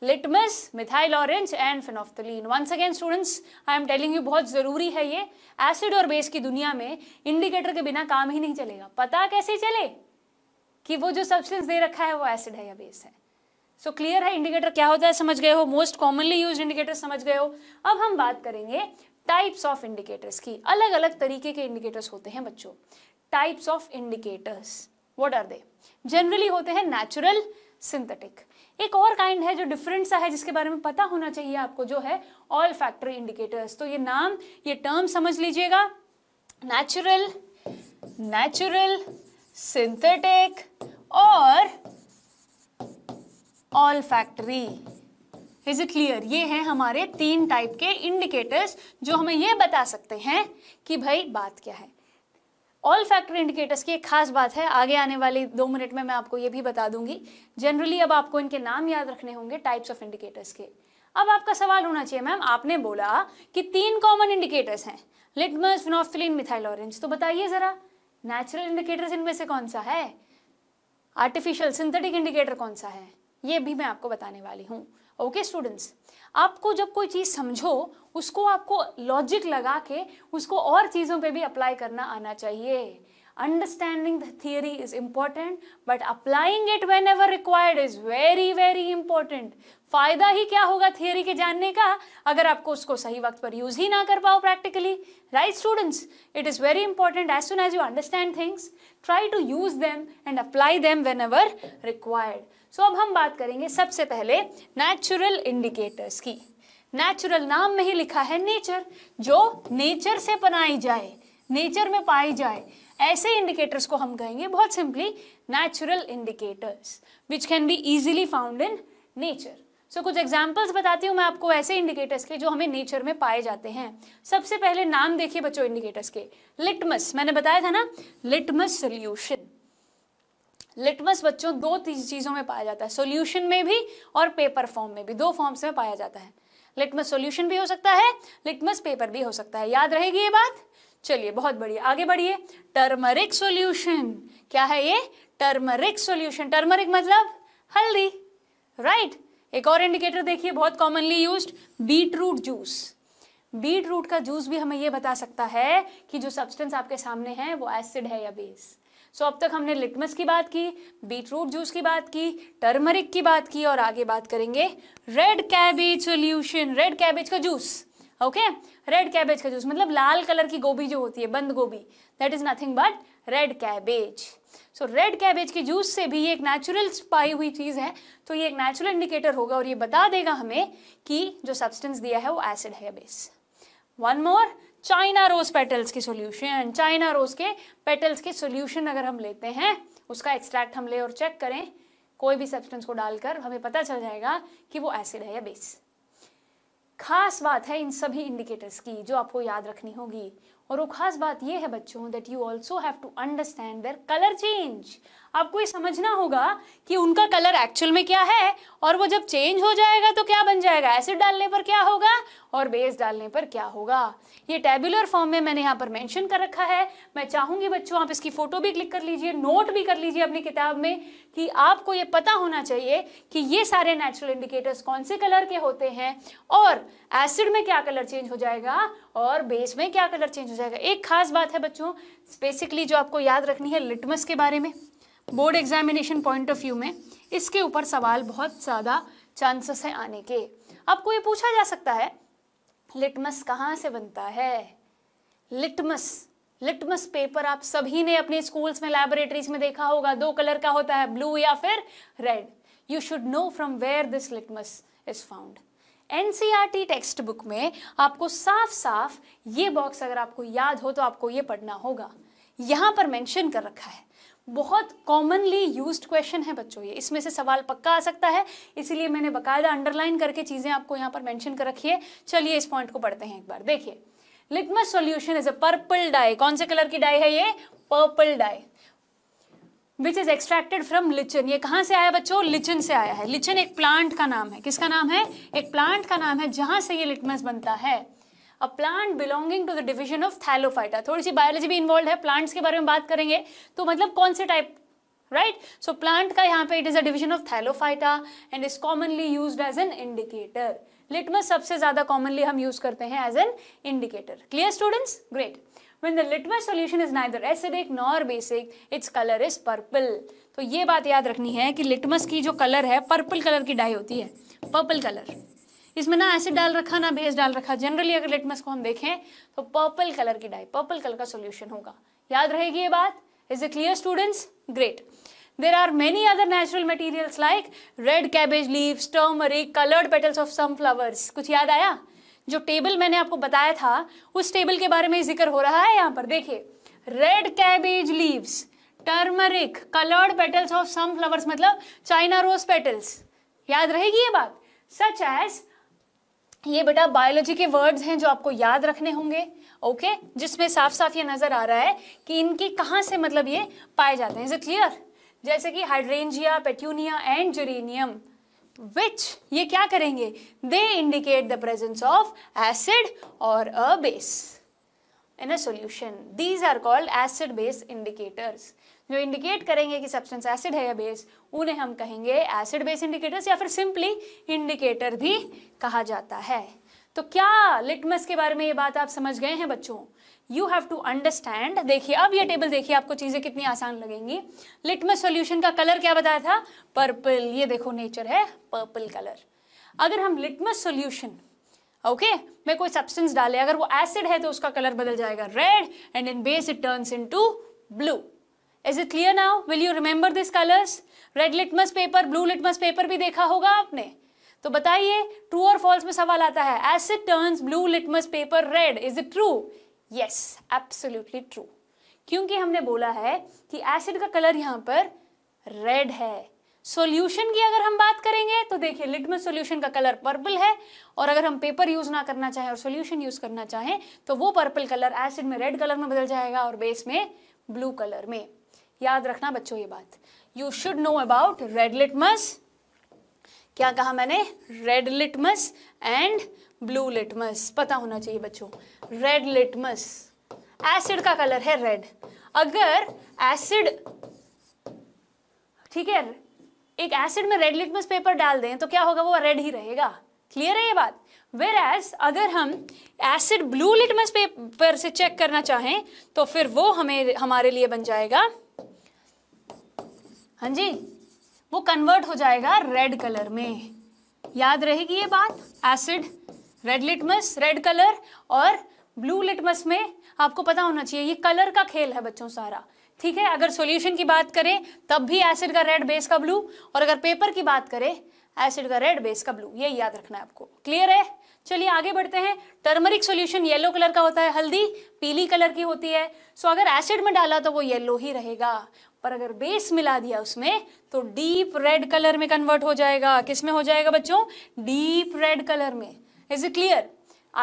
S1: litmus methyl orange and phenolphthalein once again students I am telling you बहुत ज़रूरी है ये एसिड और बेस की दुनिया में इंडिकेटर के बिना काम ही नहीं चलेगा पता कैसे चले कि वो जो सब्सटेंस दे रखा है वो एसिड है या बेस है सो so, क्लियर है इंडिकेटर क्या होता है समझ गए हो मोस्ट कॉमनली यूज इंडिकेटर समझ गए हो अब हम बात करेंगे टाइप्स ऑफ इंडिकेटर्स की अलग अलग तरीके के इंडिकेटर्स होते हैं बच्चों types of indicators what are they generally होते हैं नेचुरल सिंथेटिक एक और काइंड है जो डिफरेंट सा है जिसके बारे में पता होना चाहिए आपको जो है ऑल फैक्ट्री इंडिकेटर्स तो ये नाम ये टर्म समझ लीजिएगा नेचुरल नेचुरल सिंथेटिक और olfactory is it clear ये हैं हमारे तीन टाइप के इंडिकेटर्स जो हमें ये बता सकते हैं कि भाई बात क्या है ऑल फैक्ट्री इंडिकेटर्स की एक खास बात है आगे आने वाले दो मिनट में मैं आपको ये भी बता दूंगी जनरली अब आपको इनके नाम याद रखने होंगे टाइप्स ऑफ इंडिकेटर्स के अब आपका सवाल होना चाहिए मैम आपने बोला कि तीन कॉमन इंडिकेटर्स हैं लिटमस फिनोफ्थलीन मिथाइल ऑरेंज तो बताइए ज़रा नेचुरल इंडिकेटर्स इनमें से कौन सा है आर्टिफिशियल सिंथेटिक इंडिकेटर कौन सा है ये भी मैं आपको बताने वाली हूँ ओके स्टूडेंट्स आपको जब कोई चीज़ समझो उसको आपको लॉजिक लगा के उसको और चीज़ों पे भी अप्लाई करना आना चाहिए the theory is is but applying it whenever required is very very important फायदा ही क्या होगा थियरी के जानने का अगर आपको उसको सही वक्त पर यूज ही ना कर पाओ practically right students it is very important as soon as you understand things try to use them and apply them whenever required so so, अब हम बात करेंगे सबसे पहले नेचुरल इंडिकेटर्स की नेचुरल नाम में ही लिखा है नेचर जो नेचर से बनाई जाए नेचर में पाई जाए ऐसे इंडिकेटर्स को हम कहेंगे बहुत simply natural indicators which can be easily found in nature so कुछ एग्जाम्पल्स बताती हूँ मैं आपको ऐसे इंडिकेटर्स के जो हमें नेचर में पाए जाते हैं सबसे पहले नाम देखिए बच्चों इंडिकेटर्स के लिटमस मैंने बताया था ना लिटमस सोल्यूशन लिटमस बच्चों दो चीज़ों में पाया जाता है सोल्यूशन में भी और पेपर फॉर्म में भी दो फॉर्म्स में पाया जाता है लिटमस सोल्यूशन भी हो सकता है लिटमस पेपर भी हो सकता है याद रहेगी ये बात चलिए बहुत बढ़िया आगे बढ़िए टर्मरिक सोल्यूशन क्या है ये टर्मरिक सोल्यूशन टर्मरिक मतलब हल्दी राइट एक और इंडिकेटर देखिए बहुत commonly used beetroot juice beetroot का जूस भी हमें यह बता सकता है कि जो सब्सटेंस आपके सामने है वो एसिड है या बेस सो अब तक हमने लिटमस की बात की बीटरूट जूस की बात की टर्मरिक की बात की और आगे बात करेंगे red cabbage solution red cabbage का जूस ओके रेड कैबेज का जूस मतलब लाल कलर की गोभी जो होती है बंद गोभी that is nothing but red cabbage so red cabbage के जूस से भी ये एक नेचुरल पाई हुई चीज़ है तो ये एक नेचुरल इंडिकेटर होगा और ये बता देगा हमें कि जो सब्सटेंस दिया है वो एसिड है base one more China rose petals के सोल्यूशन चाइना रोज के पेटल्स के सोल्यूशन अगर हम लेते हैं उसका एक्सट्रैक्ट हम ले और चेक करें कोई भी सब्सटेंस को डालकर हमें पता चल जाएगा कि वो एसिड है या बेस खास बात है इन सभी इंडिकेटर्स की जो आपको याद रखनी होगी और वो खास बात ये है बच्चों that you also have to understand their colour change आपको ये समझना होगा कि उनका कलर एक्चुअल में क्या है और वो जब चेंज हो जाएगा तो क्या बन जाएगा एसिड डालने पर क्या होगा और बेस डालने पर क्या होगा ये टेबुलर फॉर्म में मैंने यहाँ पर मेंशन कर रखा है मैं चाहूँगी बच्चों आप इसकी फ़ोटो भी क्लिक कर लीजिए नोट भी कर लीजिए अपनी किताब में कि आपको ये पता होना चाहिए कि ये सारे नेचुरल इंडिकेटर्स कौन से कलर के होते हैं और एसिड में क्या कलर चेंज हो जाएगा और बेस में क्या कलर चेंज हो जाएगा एक खास बात है बच्चों स्पेसिकली जो आपको याद रखनी है लिटमस के बारे में board examination point of view में इसके ऊपर सवाल बहुत ज़्यादा चांसेस है आने के आपको ये पूछा जा सकता है लिटमस कहाँ से बनता है लिटमस लिटमस पेपर आप सभी ने अपने स्कूल्स में लैबोरेटरीज में देखा होगा दो कलर का होता है ब्लू या फिर red you should know from where this litmus is found NCERT textbook में आपको साफ साफ ये बॉक्स अगर आपको याद हो तो आपको ये पढ़ना होगा यहाँ पर मेंशन कर रखा है बहुत कॉमनली यूज क्वेश्चन है बच्चों ये इसमें से सवाल पक्का आ सकता है इसीलिए मैंने बकायदा अंडरलाइन करके चीज़ें आपको यहाँ पर मेंशन कर रखी है चलिए इस पॉइंट को पढ़ते हैं एक बार देखिए litmus solution is a purple dye कौन से कलर की डाई है ये purple dye which is extracted from lichen ये कहाँ से आया बच्चों लिचन से आया है लिचन एक प्लांट का नाम है किसका नाम है एक प्लांट का नाम है जहां से ये लिटमस बनता है a plant belonging to the division of thallophyta थोड़ी सी बायोलॉजी भी इन्वॉल्व है प्लांट्स के बारे में बात करेंगे तो मतलब कौन से टाइप राइट सो प्लांट का यहाँ पे it is a division of thallophyta and is commonly use as an indicator litmus सबसे ज़्यादा कॉमनली हम यूज़ करते हैं as an indicator clear students great when the litmus solution is neither acidic nor basic its color is purple तो ये बात याद रखनी है कि litmus की जो color है purple color की dye होती है purple color. इसमें ना एसिड डाल रखा ना बेस डाल रखा जनरली अगर लिटमस को हम देखें तो पर्पल कलर की डाई पर्पल कलर का सोल्यूशन होगा याद रहेगी ये बात is a clear students great there are many other natural materials like red cabbage leaves turmeric colored petals of sunflowers कुछ याद आया जो टेबल मैंने आपको बताया था उस टेबल के बारे में जिक्र हो रहा है यहाँ पर देखिए red cabbage leaves turmeric coloured petals of sunflowers मतलब चाइना रोज पेटल्स याद रहेगी ये बात सच एज ये बेटा बायोलॉजी के वर्ड्स हैं जो आपको याद रखने होंगे ओके okay? जिसमें साफ साफ ये नज़र आ रहा है कि इनकी कहाँ से मतलब ये पाए जाते हैं इज इट क्लियर जैसे कि hydrangea petunia and geranium which ये क्या करेंगे they indicate the presence of acid और a base in a solution these are called acid base indicators जो इंडिकेट करेंगे कि सब्सटेंस एसिड है या बेस उन्हें हम कहेंगे एसिड बेस इंडिकेटर्स या फिर सिंपली इंडिकेटर भी कहा जाता है तो क्या लिटमस के बारे में ये बात आप समझ गए हैं बच्चों यू हैव टू अंडरस्टैंड देखिए अब ये टेबल देखिए आपको चीज़ें कितनी आसान लगेंगी लिटमस सॉल्यूशन का कलर क्या बताया था पर्पल ये देखो नेचर है पर्पल कलर अगर हम लिटमस सॉल्यूशन ओके में कोई सब्सटेंस डाले अगर वो एसिड है तो उसका कलर बदल जाएगा red and in base it turns into blue is it clear now will you remember this colours red litmus paper blue litmus paper भी देखा होगा आपने तो बताइए ट्रू और फॉल्स में सवाल आता है acid turns blue litmus paper red is it true yes absolutely true क्योंकि हमने बोला है कि एसिड का कलर यहां पर रेड है सॉल्यूशन की अगर हम बात करेंगे तो देखिए लिटमस सॉल्यूशन का कलर पर्पल है और अगर हम पेपर यूज ना करना चाहें और सॉल्यूशन यूज करना चाहें तो वो पर्पल कलर एसिड में रेड कलर में बदल जाएगा और बेस में ब्लू कलर में याद रखना बच्चों ये बात you should know about red litmus क्या कहा मैंने red litmus and blue litmus पता होना चाहिए बच्चों रेड लिटमस एसिड का कलर है रेड अगर एसिड ठीक है एक एसिड में रेड लिटमस पेपर डाल दें तो क्या होगा वो रेड ही रहेगा क्लियर है ये बात वेर एज अगर हम एसिड ब्लू लिटमस पेपर से चेक करना चाहें तो फिर वो हमें हमारे लिए बन जाएगा हाँ जी वो कन्वर्ट हो जाएगा रेड कलर में याद रहेगी ये बात acid red litmus red colour और ब्लू लिटमस में आपको पता होना चाहिए ये कलर का खेल है बच्चों सारा ठीक है अगर सॉल्यूशन की बात करें तब भी एसिड का रेड बेस का ब्लू और अगर पेपर की बात करें एसिड का रेड बेस का ब्लू ये याद रखना है आपको क्लियर है चलिए आगे बढ़ते हैं टर्मरिक सॉल्यूशन येलो कलर का होता है हल्दी पीली कलर की होती है सो अगर एसिड में डाला तो वो येलो ही रहेगा पर अगर बेस मिला दिया उसमें तो डीप रेड कलर में कन्वर्ट हो जाएगा किस में हो जाएगा बच्चों डीप रेड कलर में इज इट क्लियर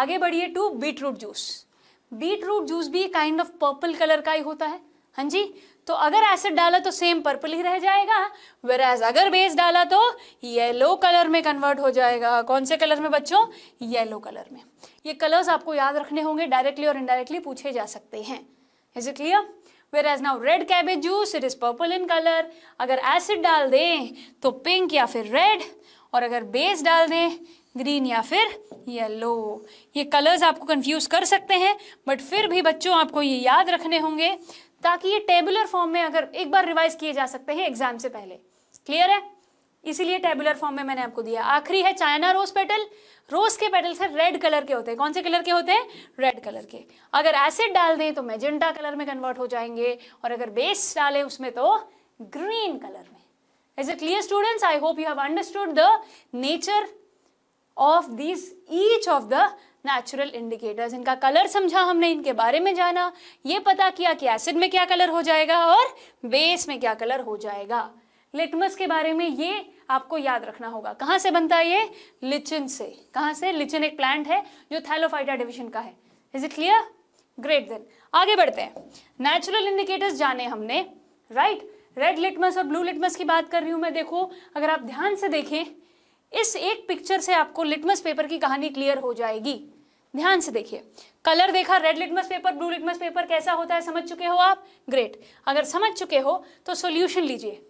S1: आगे बढ़िए to beetroot juice beetroot juice भी काइंड ऑफ पर्पल कलर का ही होता है हाँ जी तो अगर एसिड डाला तो सेम पर्पल ही रह जाएगा वेर एज अगर बेस डाला तो येलो कलर में कन्वर्ट हो जाएगा कौन से कलर में बच्चों येलो कलर में ये कलर्स आपको याद रखने होंगे डायरेक्टली और इनडायरेक्टली पूछे जा सकते हैं is it clear whereas now red cabbage juice it is purple in colour अगर एसिड डाल दें तो पिंक या फिर रेड और अगर बेस डाल दें ग्रीन या फिर येलो ये कलर्स आपको कंफ्यूज कर सकते हैं बट फिर भी बच्चों आपको ये याद रखने होंगे ताकि ये टेबुलर फॉर्म में अगर एक बार रिवाइज किए जा सकते हैं एग्जाम से पहले क्लियर है इसीलिए टेबुलर फॉर्म में मैंने आपको दिया आखिरी है चाइना रोज पेटल रोज के पेटल से रेड कलर के होते हैं कौन से कलर के होते हैं रेड कलर के अगर एसिड डाल दें तो मैजेंटा कलर में कन्वर्ट हो जाएंगे और अगर बेस डालें उसमें तो ग्रीन कलर में as a clear students I hope you have understood the nature of this each of the natural indicators इनका कलर समझा हमने इनके बारे में जाना ये पता किया कि एसिड में क्या कलर हो जाएगा और बेस में क्या कलर हो जाएगा लिटमस के बारे में ये आपको याद रखना होगा कहाँ से बनता है ये लिचिन से कहाँ से लिचिन एक प्लांट है जो थैलोफाइटा डिविजन का है is it clear great then आगे बढ़ते हैं नेचुरल इंडिकेटर्स जाने हमने राइट रेड लिटमस और ब्लू लिटमस की बात कर रही हूँ मैं देखो अगर आप ध्यान से देखें इस एक पिक्चर से आपको लिटमस पेपर की कहानी क्लियर हो जाएगी ध्यान से देखिए कलर देखा red litmus paper blue litmus paper कैसा होता है समझ चुके हो आप ग्रेट अगर समझ चुके हो तो सोल्यूशन लीजिए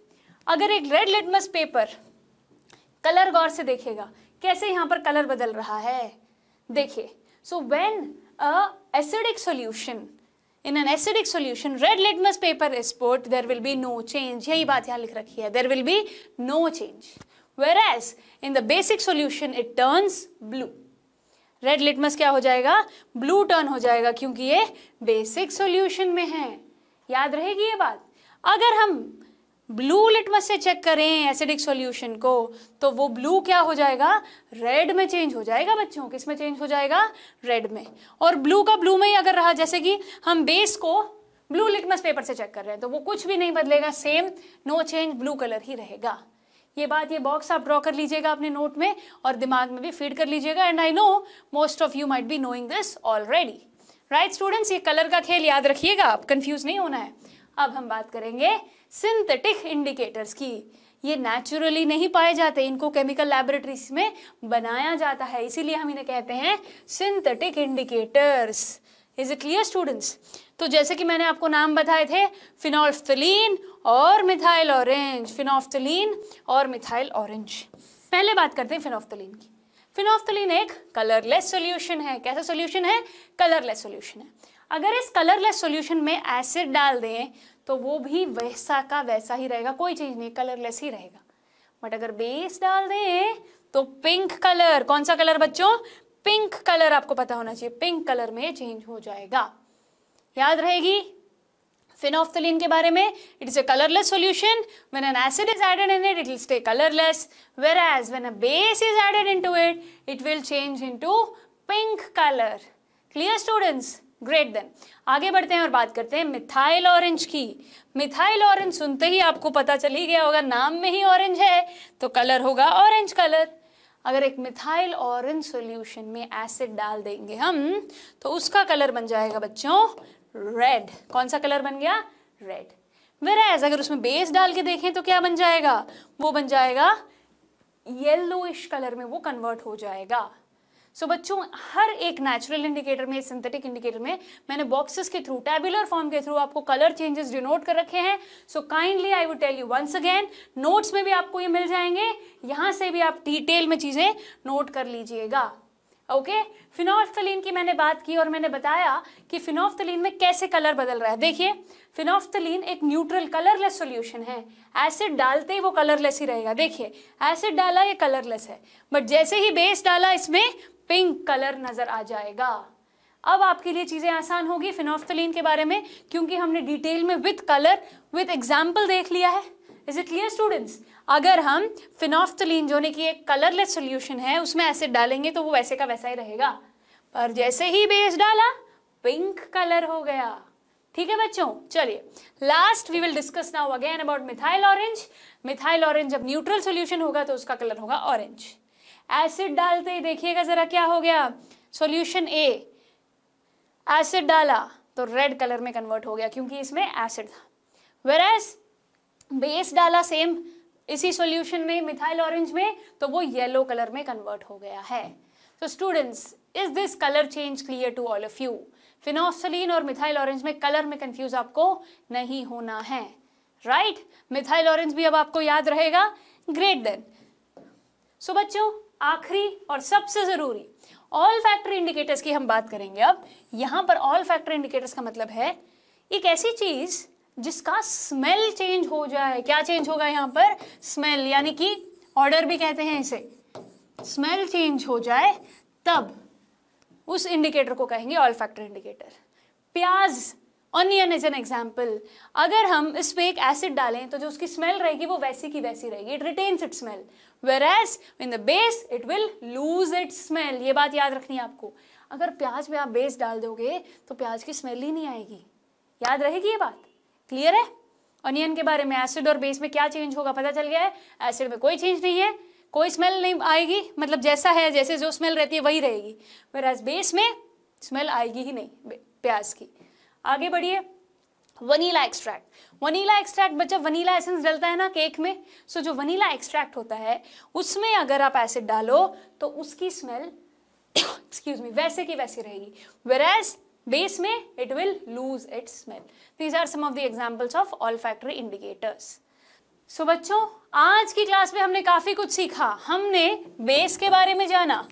S1: अगर एक रेड लिटमस पेपर कलर गौर से देखेगा कैसे यहाँ पर कलर बदल रहा है देखिए so when a acidic solution in an acidic solution red litmus paper is put there will be no change यही बात यहां लिख रखी है there will be no change as in the basic solution it turns blue red litmus क्या हो जाएगा blue turn हो जाएगा क्योंकि ये बेसिक सोल्यूशन में है याद रहेगी ये बात अगर हम ब्लू लिटमस से चेक करें एसिडिक सॉल्यूशन को तो वो ब्लू क्या हो जाएगा रेड में चेंज हो जाएगा बच्चों किस में चेंज हो जाएगा रेड में और ब्लू का ब्लू में ही अगर रहा जैसे कि हम बेस को ब्लू लिटमस पेपर से चेक कर रहे हैं तो वो कुछ भी नहीं बदलेगा same no change blue colour ही रहेगा ये बात ये बॉक्स आप ड्रॉ कर लीजिएगा अपने नोट में और दिमाग में भी फीड कर लीजिएगा and I know most of you might be knowing this already right students ये कलर का खेल याद रखिएगा आप कंफ्यूज नहीं होना है अब हम बात करेंगे सिंथेटिक इंडिकेटर्स की ये नेचुरली नहीं पाए जाते इनको केमिकल लैबोरेटरीज में बनाया जाता है इसीलिए हम इन्हें कहते हैं synthetic indicators is it clear students तो जैसे कि मैंने आपको नाम बताए थे फिनॉल्फ्थलीन और मिथाइल ऑरेंज फिनॉफ्थलीन और मिथाइल ऑरेंज पहले बात करते हैं फिनॉफ्थलीन की फिनॉफ्थलीन एक कलरलेस सॉल्यूशन है कैसा सॉल्यूशन है कलरलेस सॉल्यूशन है अगर इस कलरलेस सॉल्यूशन में एसिड डाल दें तो वो भी वैसा का वैसा ही रहेगा कोई चीज नहीं कलरलेस ही रहेगा बट अगर बेस डाल दें तो पिंक कलर कौन सा कलर बच्चों पिंक कलर आपको पता होना चाहिए पिंक कलर में चेंज हो जाएगा याद रहेगी फिनोफ्थलिन के बारे में it is a colourless solution when an acid is added in it it will stay colourless whereas when a base is added in it it will change in pink colour clear students great then आगे बढ़ते हैं और बात करते हैं methyl orange की methyl orange सुनते ही आपको पता चल ही गया होगा नाम में ही ऑरेंज है तो कलर होगा ऑरेंज कलर अगर एक मिथाइल ऑरेंज सॉल्यूशन में एसिड डाल देंगे हम तो उसका कलर बन जाएगा बच्चों रेड कौन सा कलर बन गया रेड वेराज अगर उसमें बेस डाल के देखें तो क्या बन जाएगा वो बन जाएगा येलोइश कलर में वो कन्वर्ट हो जाएगा सो so, बच्चों हर एक नेचुरल इंडिकेटर में सिंथेटिक इंडिकेटर में मैंने बॉक्सेस के थ्रू टेबुलर फॉर्म के थ्रू आपको कलर चेंजेस डिनोट कर रखे हैं so kindly I would tell you once again notes में भी आपको ये मिल जाएंगे यहां से भी आप डिटेल में चीज़ें नोट कर लीजिएगा ओके okay? की मैंने बात की और मैंने बताया कि फिनॉफ्थलीन में कैसे कलर बदल रहा है देखिए फिनॉफ्थलीन एक न्यूट्रल कलरलेस सॉल्यूशन है एसिड डालते ही वो कलरलेस ही रहेगा देखिए एसिड डाला ये कलरलेस है बट जैसे ही बेस डाला इसमें पिंक कलर नज़र आ जाएगा अब आपके लिए चीज़ें आसान होगी फिनोफ्थलीन के बारे में क्योंकि हमने डिटेल में विथ कलर विथ एग्जाम्पल देख लिया है इज इट क्लियर स्टूडेंट्स अगर हम फिनोफ्थलीन जो कि एक कलरलेस सोल्यूशन है उसमें एसिड डालेंगे तो वो वैसे का वैसा ही रहेगा पर जैसे ही बेस डाला पिंक कलर हो गया ठीक है बच्चों चलिए last we will discuss now again about methyl orange methyl orange जब न्यूट्रल सोल्यूशन होगा तो उसका कलर होगा ऑरेंज एसिड डालते ही देखिएगा ज़रा क्या हो गया सॉल्यूशन ए एसिड डाला तो रेड कलर में कन्वर्ट हो गया क्योंकि इसमें एसिड था वेर एस बेस डाला सेम इसी सॉल्यूशन में मिथाइल ऑरेंज में तो वो येलो कलर में कन्वर्ट हो गया है तो students is this colour change clear to all of you phenolphthalein और मिथाइल ऑरेंज में कलर में कंफ्यूज आपको नहीं होना है राइट मिथाइल ऑरेंज भी अब आपको याद रहेगा ग्रेट देन सो बच्चों आखिरी और सबसे ज़रूरी ऑल फैक्टर इंडिकेटर्स की हम बात करेंगे अब यहां पर ऑल फैक्टर इंडिकेटर्स का मतलब है एक ऐसी चीज़ जिसका स्मेल चेंज हो जाए क्या चेंज होगा यहां पर स्मेल यानी कि ऑर्डर भी कहते हैं इसे स्मेल चेंज हो जाए तब उस इंडिकेटर को कहेंगे ऑल फैक्टर इंडिकेटर प्याज ऑनियन इज एन एग्जाम्पल अगर हम इस पर एक एसिड डालें तो जो उसकी स्मेल रहेगी वो वैसी की वैसी रहेगी it retains it smell whereas in the base it will lose it smell ये बात याद रखनी है आपको अगर प्याज में आप बेस डाल दोगे तो प्याज की स्मेल ही नहीं आएगी याद रहेगी ये बात क्लियर है ऑनियन के बारे में एसिड और बेस में क्या चेंज होगा पता चल गया है एसिड में कोई चेंज नहीं है कोई स्मेल नहीं आएगी मतलब जैसा है जैसे जो स्मेल रहती है वही रहेगी वेर वेराज बेस में स्मेल आएगी ही नहीं प्याज की आगे बढ़िए वनीला एक्सट्रैक्ट वनीला एक्सट्रैक्ट बच्चा वनीला एसेंस डलता है ना केक में सो so, जो वनीला एक्सट्रैक्ट होता है उसमें अगर आप एसिड डालो तो उसकी स्मेल एक्सक्यूज मी वैसे की वैसी रहेगी वेराज बेस में it will lose its smell these are some of the examples of olfactory indicators so बच्चों आज की क्लास में हमने काफ़ी कुछ सीखा हमने बेस के बारे में जाना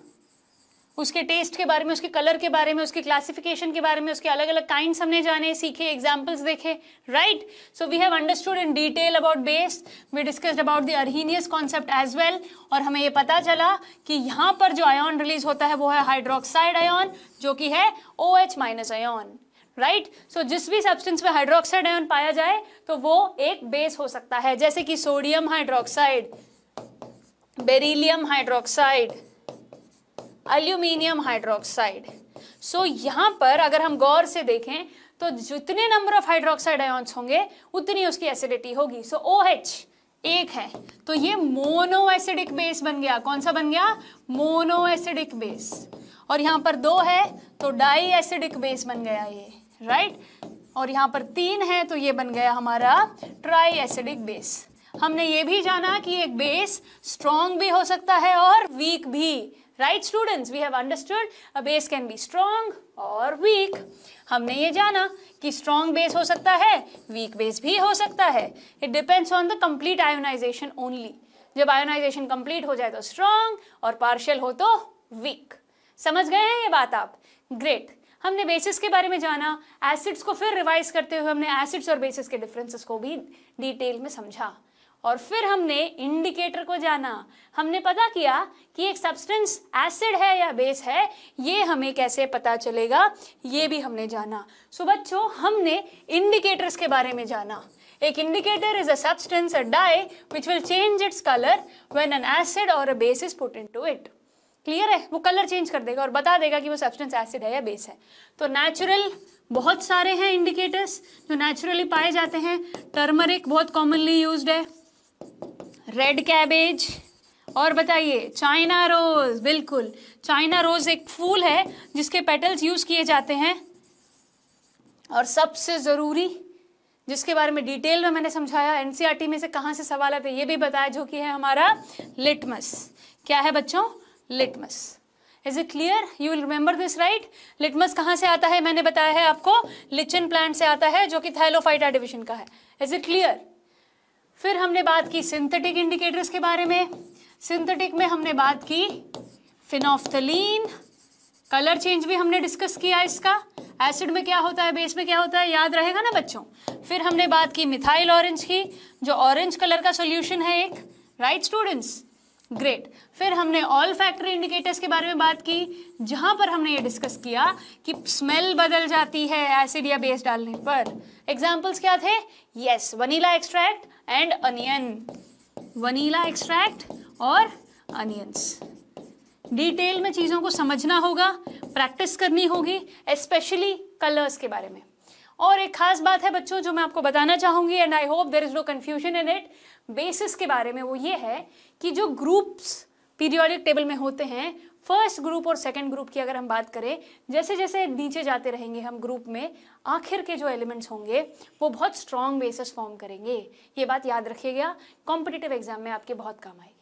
S1: उसके टेस्ट के बारे में उसके कलर के बारे में उसके क्लासिफिकेशन के बारे में उसके अलग अलग काइंड्स हमने जाने सीखे एग्जाम्पल्स देखे right so we have understood in detail about base we discussed about the Arrhenius concept as well और हमें ये पता चला कि यहाँ पर जो आयन रिलीज होता है वो है हाइड्रोक्साइड आयन जो कि है O H minus ion right right? So so, जिस भी सब्सटेंस में हाइड्रोक्साइड आयन पाया जाए तो वो एक बेस हो सकता है जैसे कि sodium hydroxide beryllium hydroxide aluminium hydroxide so यहां पर अगर हम गौर से देखें तो जितने नंबर ऑफ हाइड्रोक्साइड आयोन्स होंगे उतनी उसकी एसिडिटी होगी सो ओ एच एक है तो ये मोनो एसिडिक बेस बन गया कौन सा बन गया मोनो एसिडिक बेस और यहां पर दो है तो डाई एसिडिक बेस बन गया ये राइट और यहां पर तीन है तो ये बन गया हमारा ट्राई एसिडिक बेस हमने ये भी जाना कि एक बेस स्ट्रॉन्ग भी हो सकता है और वीक भी right students we have understood a base can be strong और वीक हमने ये जाना कि स्ट्रॉन्ग बेस हो सकता है वीक बेस भी हो सकता है it depends on the complete ionisation only जब आयोनाइजेशन कंप्लीट हो जाए तो स्ट्रॉन्ग और पार्शियल हो तो वीक समझ गए हैं ये बात आप ग्रेट हमने बेसिस के बारे में जाना एसिड्स को फिर रिवाइज करते हुए हमने एसिड्स और बेसिस के डिफरेंसेस को भी डिटेल में समझा और फिर हमने इंडिकेटर को जाना हमने पता किया कि एक सब्सटेंस एसिड है या बेस है ये हमें कैसे पता चलेगा ये भी हमने जाना सो बच्चों हमने इंडिकेटर्स के बारे में जाना एक indicator is a substance a dye which will change its colour when an acid और a base is put into it clear है वो कलर चेंज कर देगा और बता देगा कि वो सब्सटेंस एसिड है या बेस है तो नेचुरल बहुत सारे हैं इंडिकेटर्स जो नेचुरली पाए जाते हैं टर्मरिक बहुत कॉमनली यूज्ड है रेड कैबेज और बताइए चाइना रोज बिल्कुल चाइना रोज एक फूल है जिसके पेटल्स यूज किए जाते हैं और सबसे ज़रूरी जिसके बारे में डिटेल में मैंने समझाया एनसीईआरटी e में से कहां से सवाल आते ये भी बताया जो कि है हमारा लिटमस क्या है बच्चों litmus is it clear you will remember this right litmus कहाँ से आता है मैंने बताया है आपको लिचन प्लांट से आता है जो कि थैलोफाइटा डिविजन का है इज इट क्लियर फिर हमने बात की सिंथेटिक इंडिकेटर्स के बारे में सिंथेटिक में हमने बात की फिनॉफ्थलीन कलर चेंज भी हमने डिस्कस किया इसका एसिड में क्या होता है बेस में क्या होता है याद रहेगा ना बच्चों फिर हमने बात की मिथाइल ऑरेंज की जो ऑरेंज कलर का सॉल्यूशन है एक राइट स्टूडेंट्स ग्रेट फिर हमने ऑल फैक्ट्री इंडिकेटर्स के बारे में बात की जहाँ पर हमने ये डिस्कस किया कि स्मेल बदल जाती है एसिड या बेस डालने पर एग्जाम्पल्स क्या थे yes vanilla extract and onion vanilla extract और अनियंस डिटेल में चीज़ों को समझना होगा प्रैक्टिस करनी होगी स्पेशली कलर्स के बारे में और एक खास बात है बच्चों जो मैं आपको बताना चाहूँगी and I hope there is no confusion in it bases के बारे में वो ये है कि जो ग्रुप्स पीरियोडिक टेबल में होते हैं फर्स्ट ग्रुप और सेकंड ग्रुप की अगर हम बात करें जैसे जैसे नीचे जाते रहेंगे हम ग्रुप में आखिर के जो एलिमेंट्स होंगे वो बहुत स्ट्रॉन्ग बेसिस फॉर्म करेंगे ये बात याद रखिएगा कॉम्पिटिटिव एग्जाम में आपके बहुत काम आएगी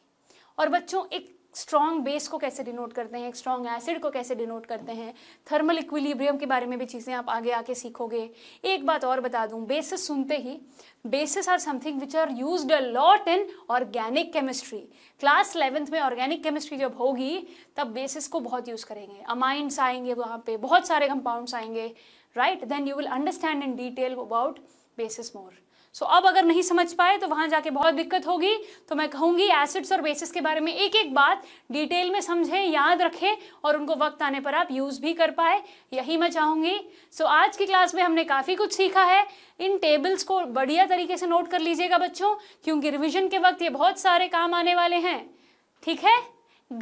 S1: और बच्चों एक स्ट्रॉन्ग बेस को कैसे डिनोट करते हैं एक स्ट्रॉन्ग एसिड को कैसे डिनोट करते हैं थर्मल इक्विलिब्रियम के बारे में भी चीज़ें आप आगे आके सीखोगे एक बात और बता दूं बेसिस सुनते ही bases are something which are use a lot in organic chemistry class eleventh में ऑर्गेनिक केमिस्ट्री जब होगी तब बेसिस को बहुत यूज़ करेंगे अमाइंड्स आएंगे वहाँ पर बहुत सारे कंपाउंड्स आएंगे right then you will understand in detail about bases more so अब अगर नहीं समझ पाए तो वहां जाके बहुत दिक्कत होगी तो मैं कहूंगी एसिड्स और बेसिस के बारे में एक एक बात डिटेल में समझें याद रखें और उनको वक्त आने पर आप यूज़ भी कर पाए यही मैं चाहूंगी सो आज की क्लास में हमने काफ़ी कुछ सीखा है इन टेबल्स को बढ़िया तरीके से नोट कर लीजिएगा बच्चों क्योंकि रिविजन के वक्त ये बहुत सारे काम आने वाले हैं ठीक है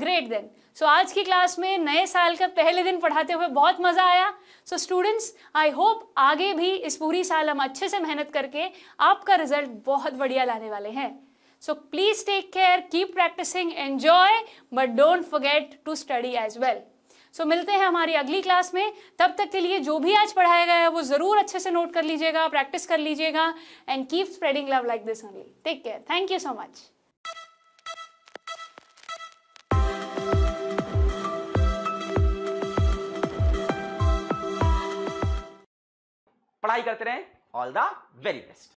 S1: ग्रेट देन सो so, आज की क्लास में नए साल का पहले दिन पढ़ाते हुए बहुत मज़ा आया सो स्टूडेंट्स आई होप आगे भी इस पूरी साल हम अच्छे से मेहनत करके आपका रिजल्ट बहुत बढ़िया लाने वाले हैं so please take care keep practising enjoy but don't forget to study as well so मिलते हैं हमारी अगली क्लास में तब तक के लिए जो भी आज पढ़ाया गया है वो ज़रूर अच्छे से नोट कर लीजिएगा प्रैक्टिस कर लीजिएगा and keep spreading love like this only take care thank you so much पढ़ाई करते रहें ऑल द वेरी बेस्ट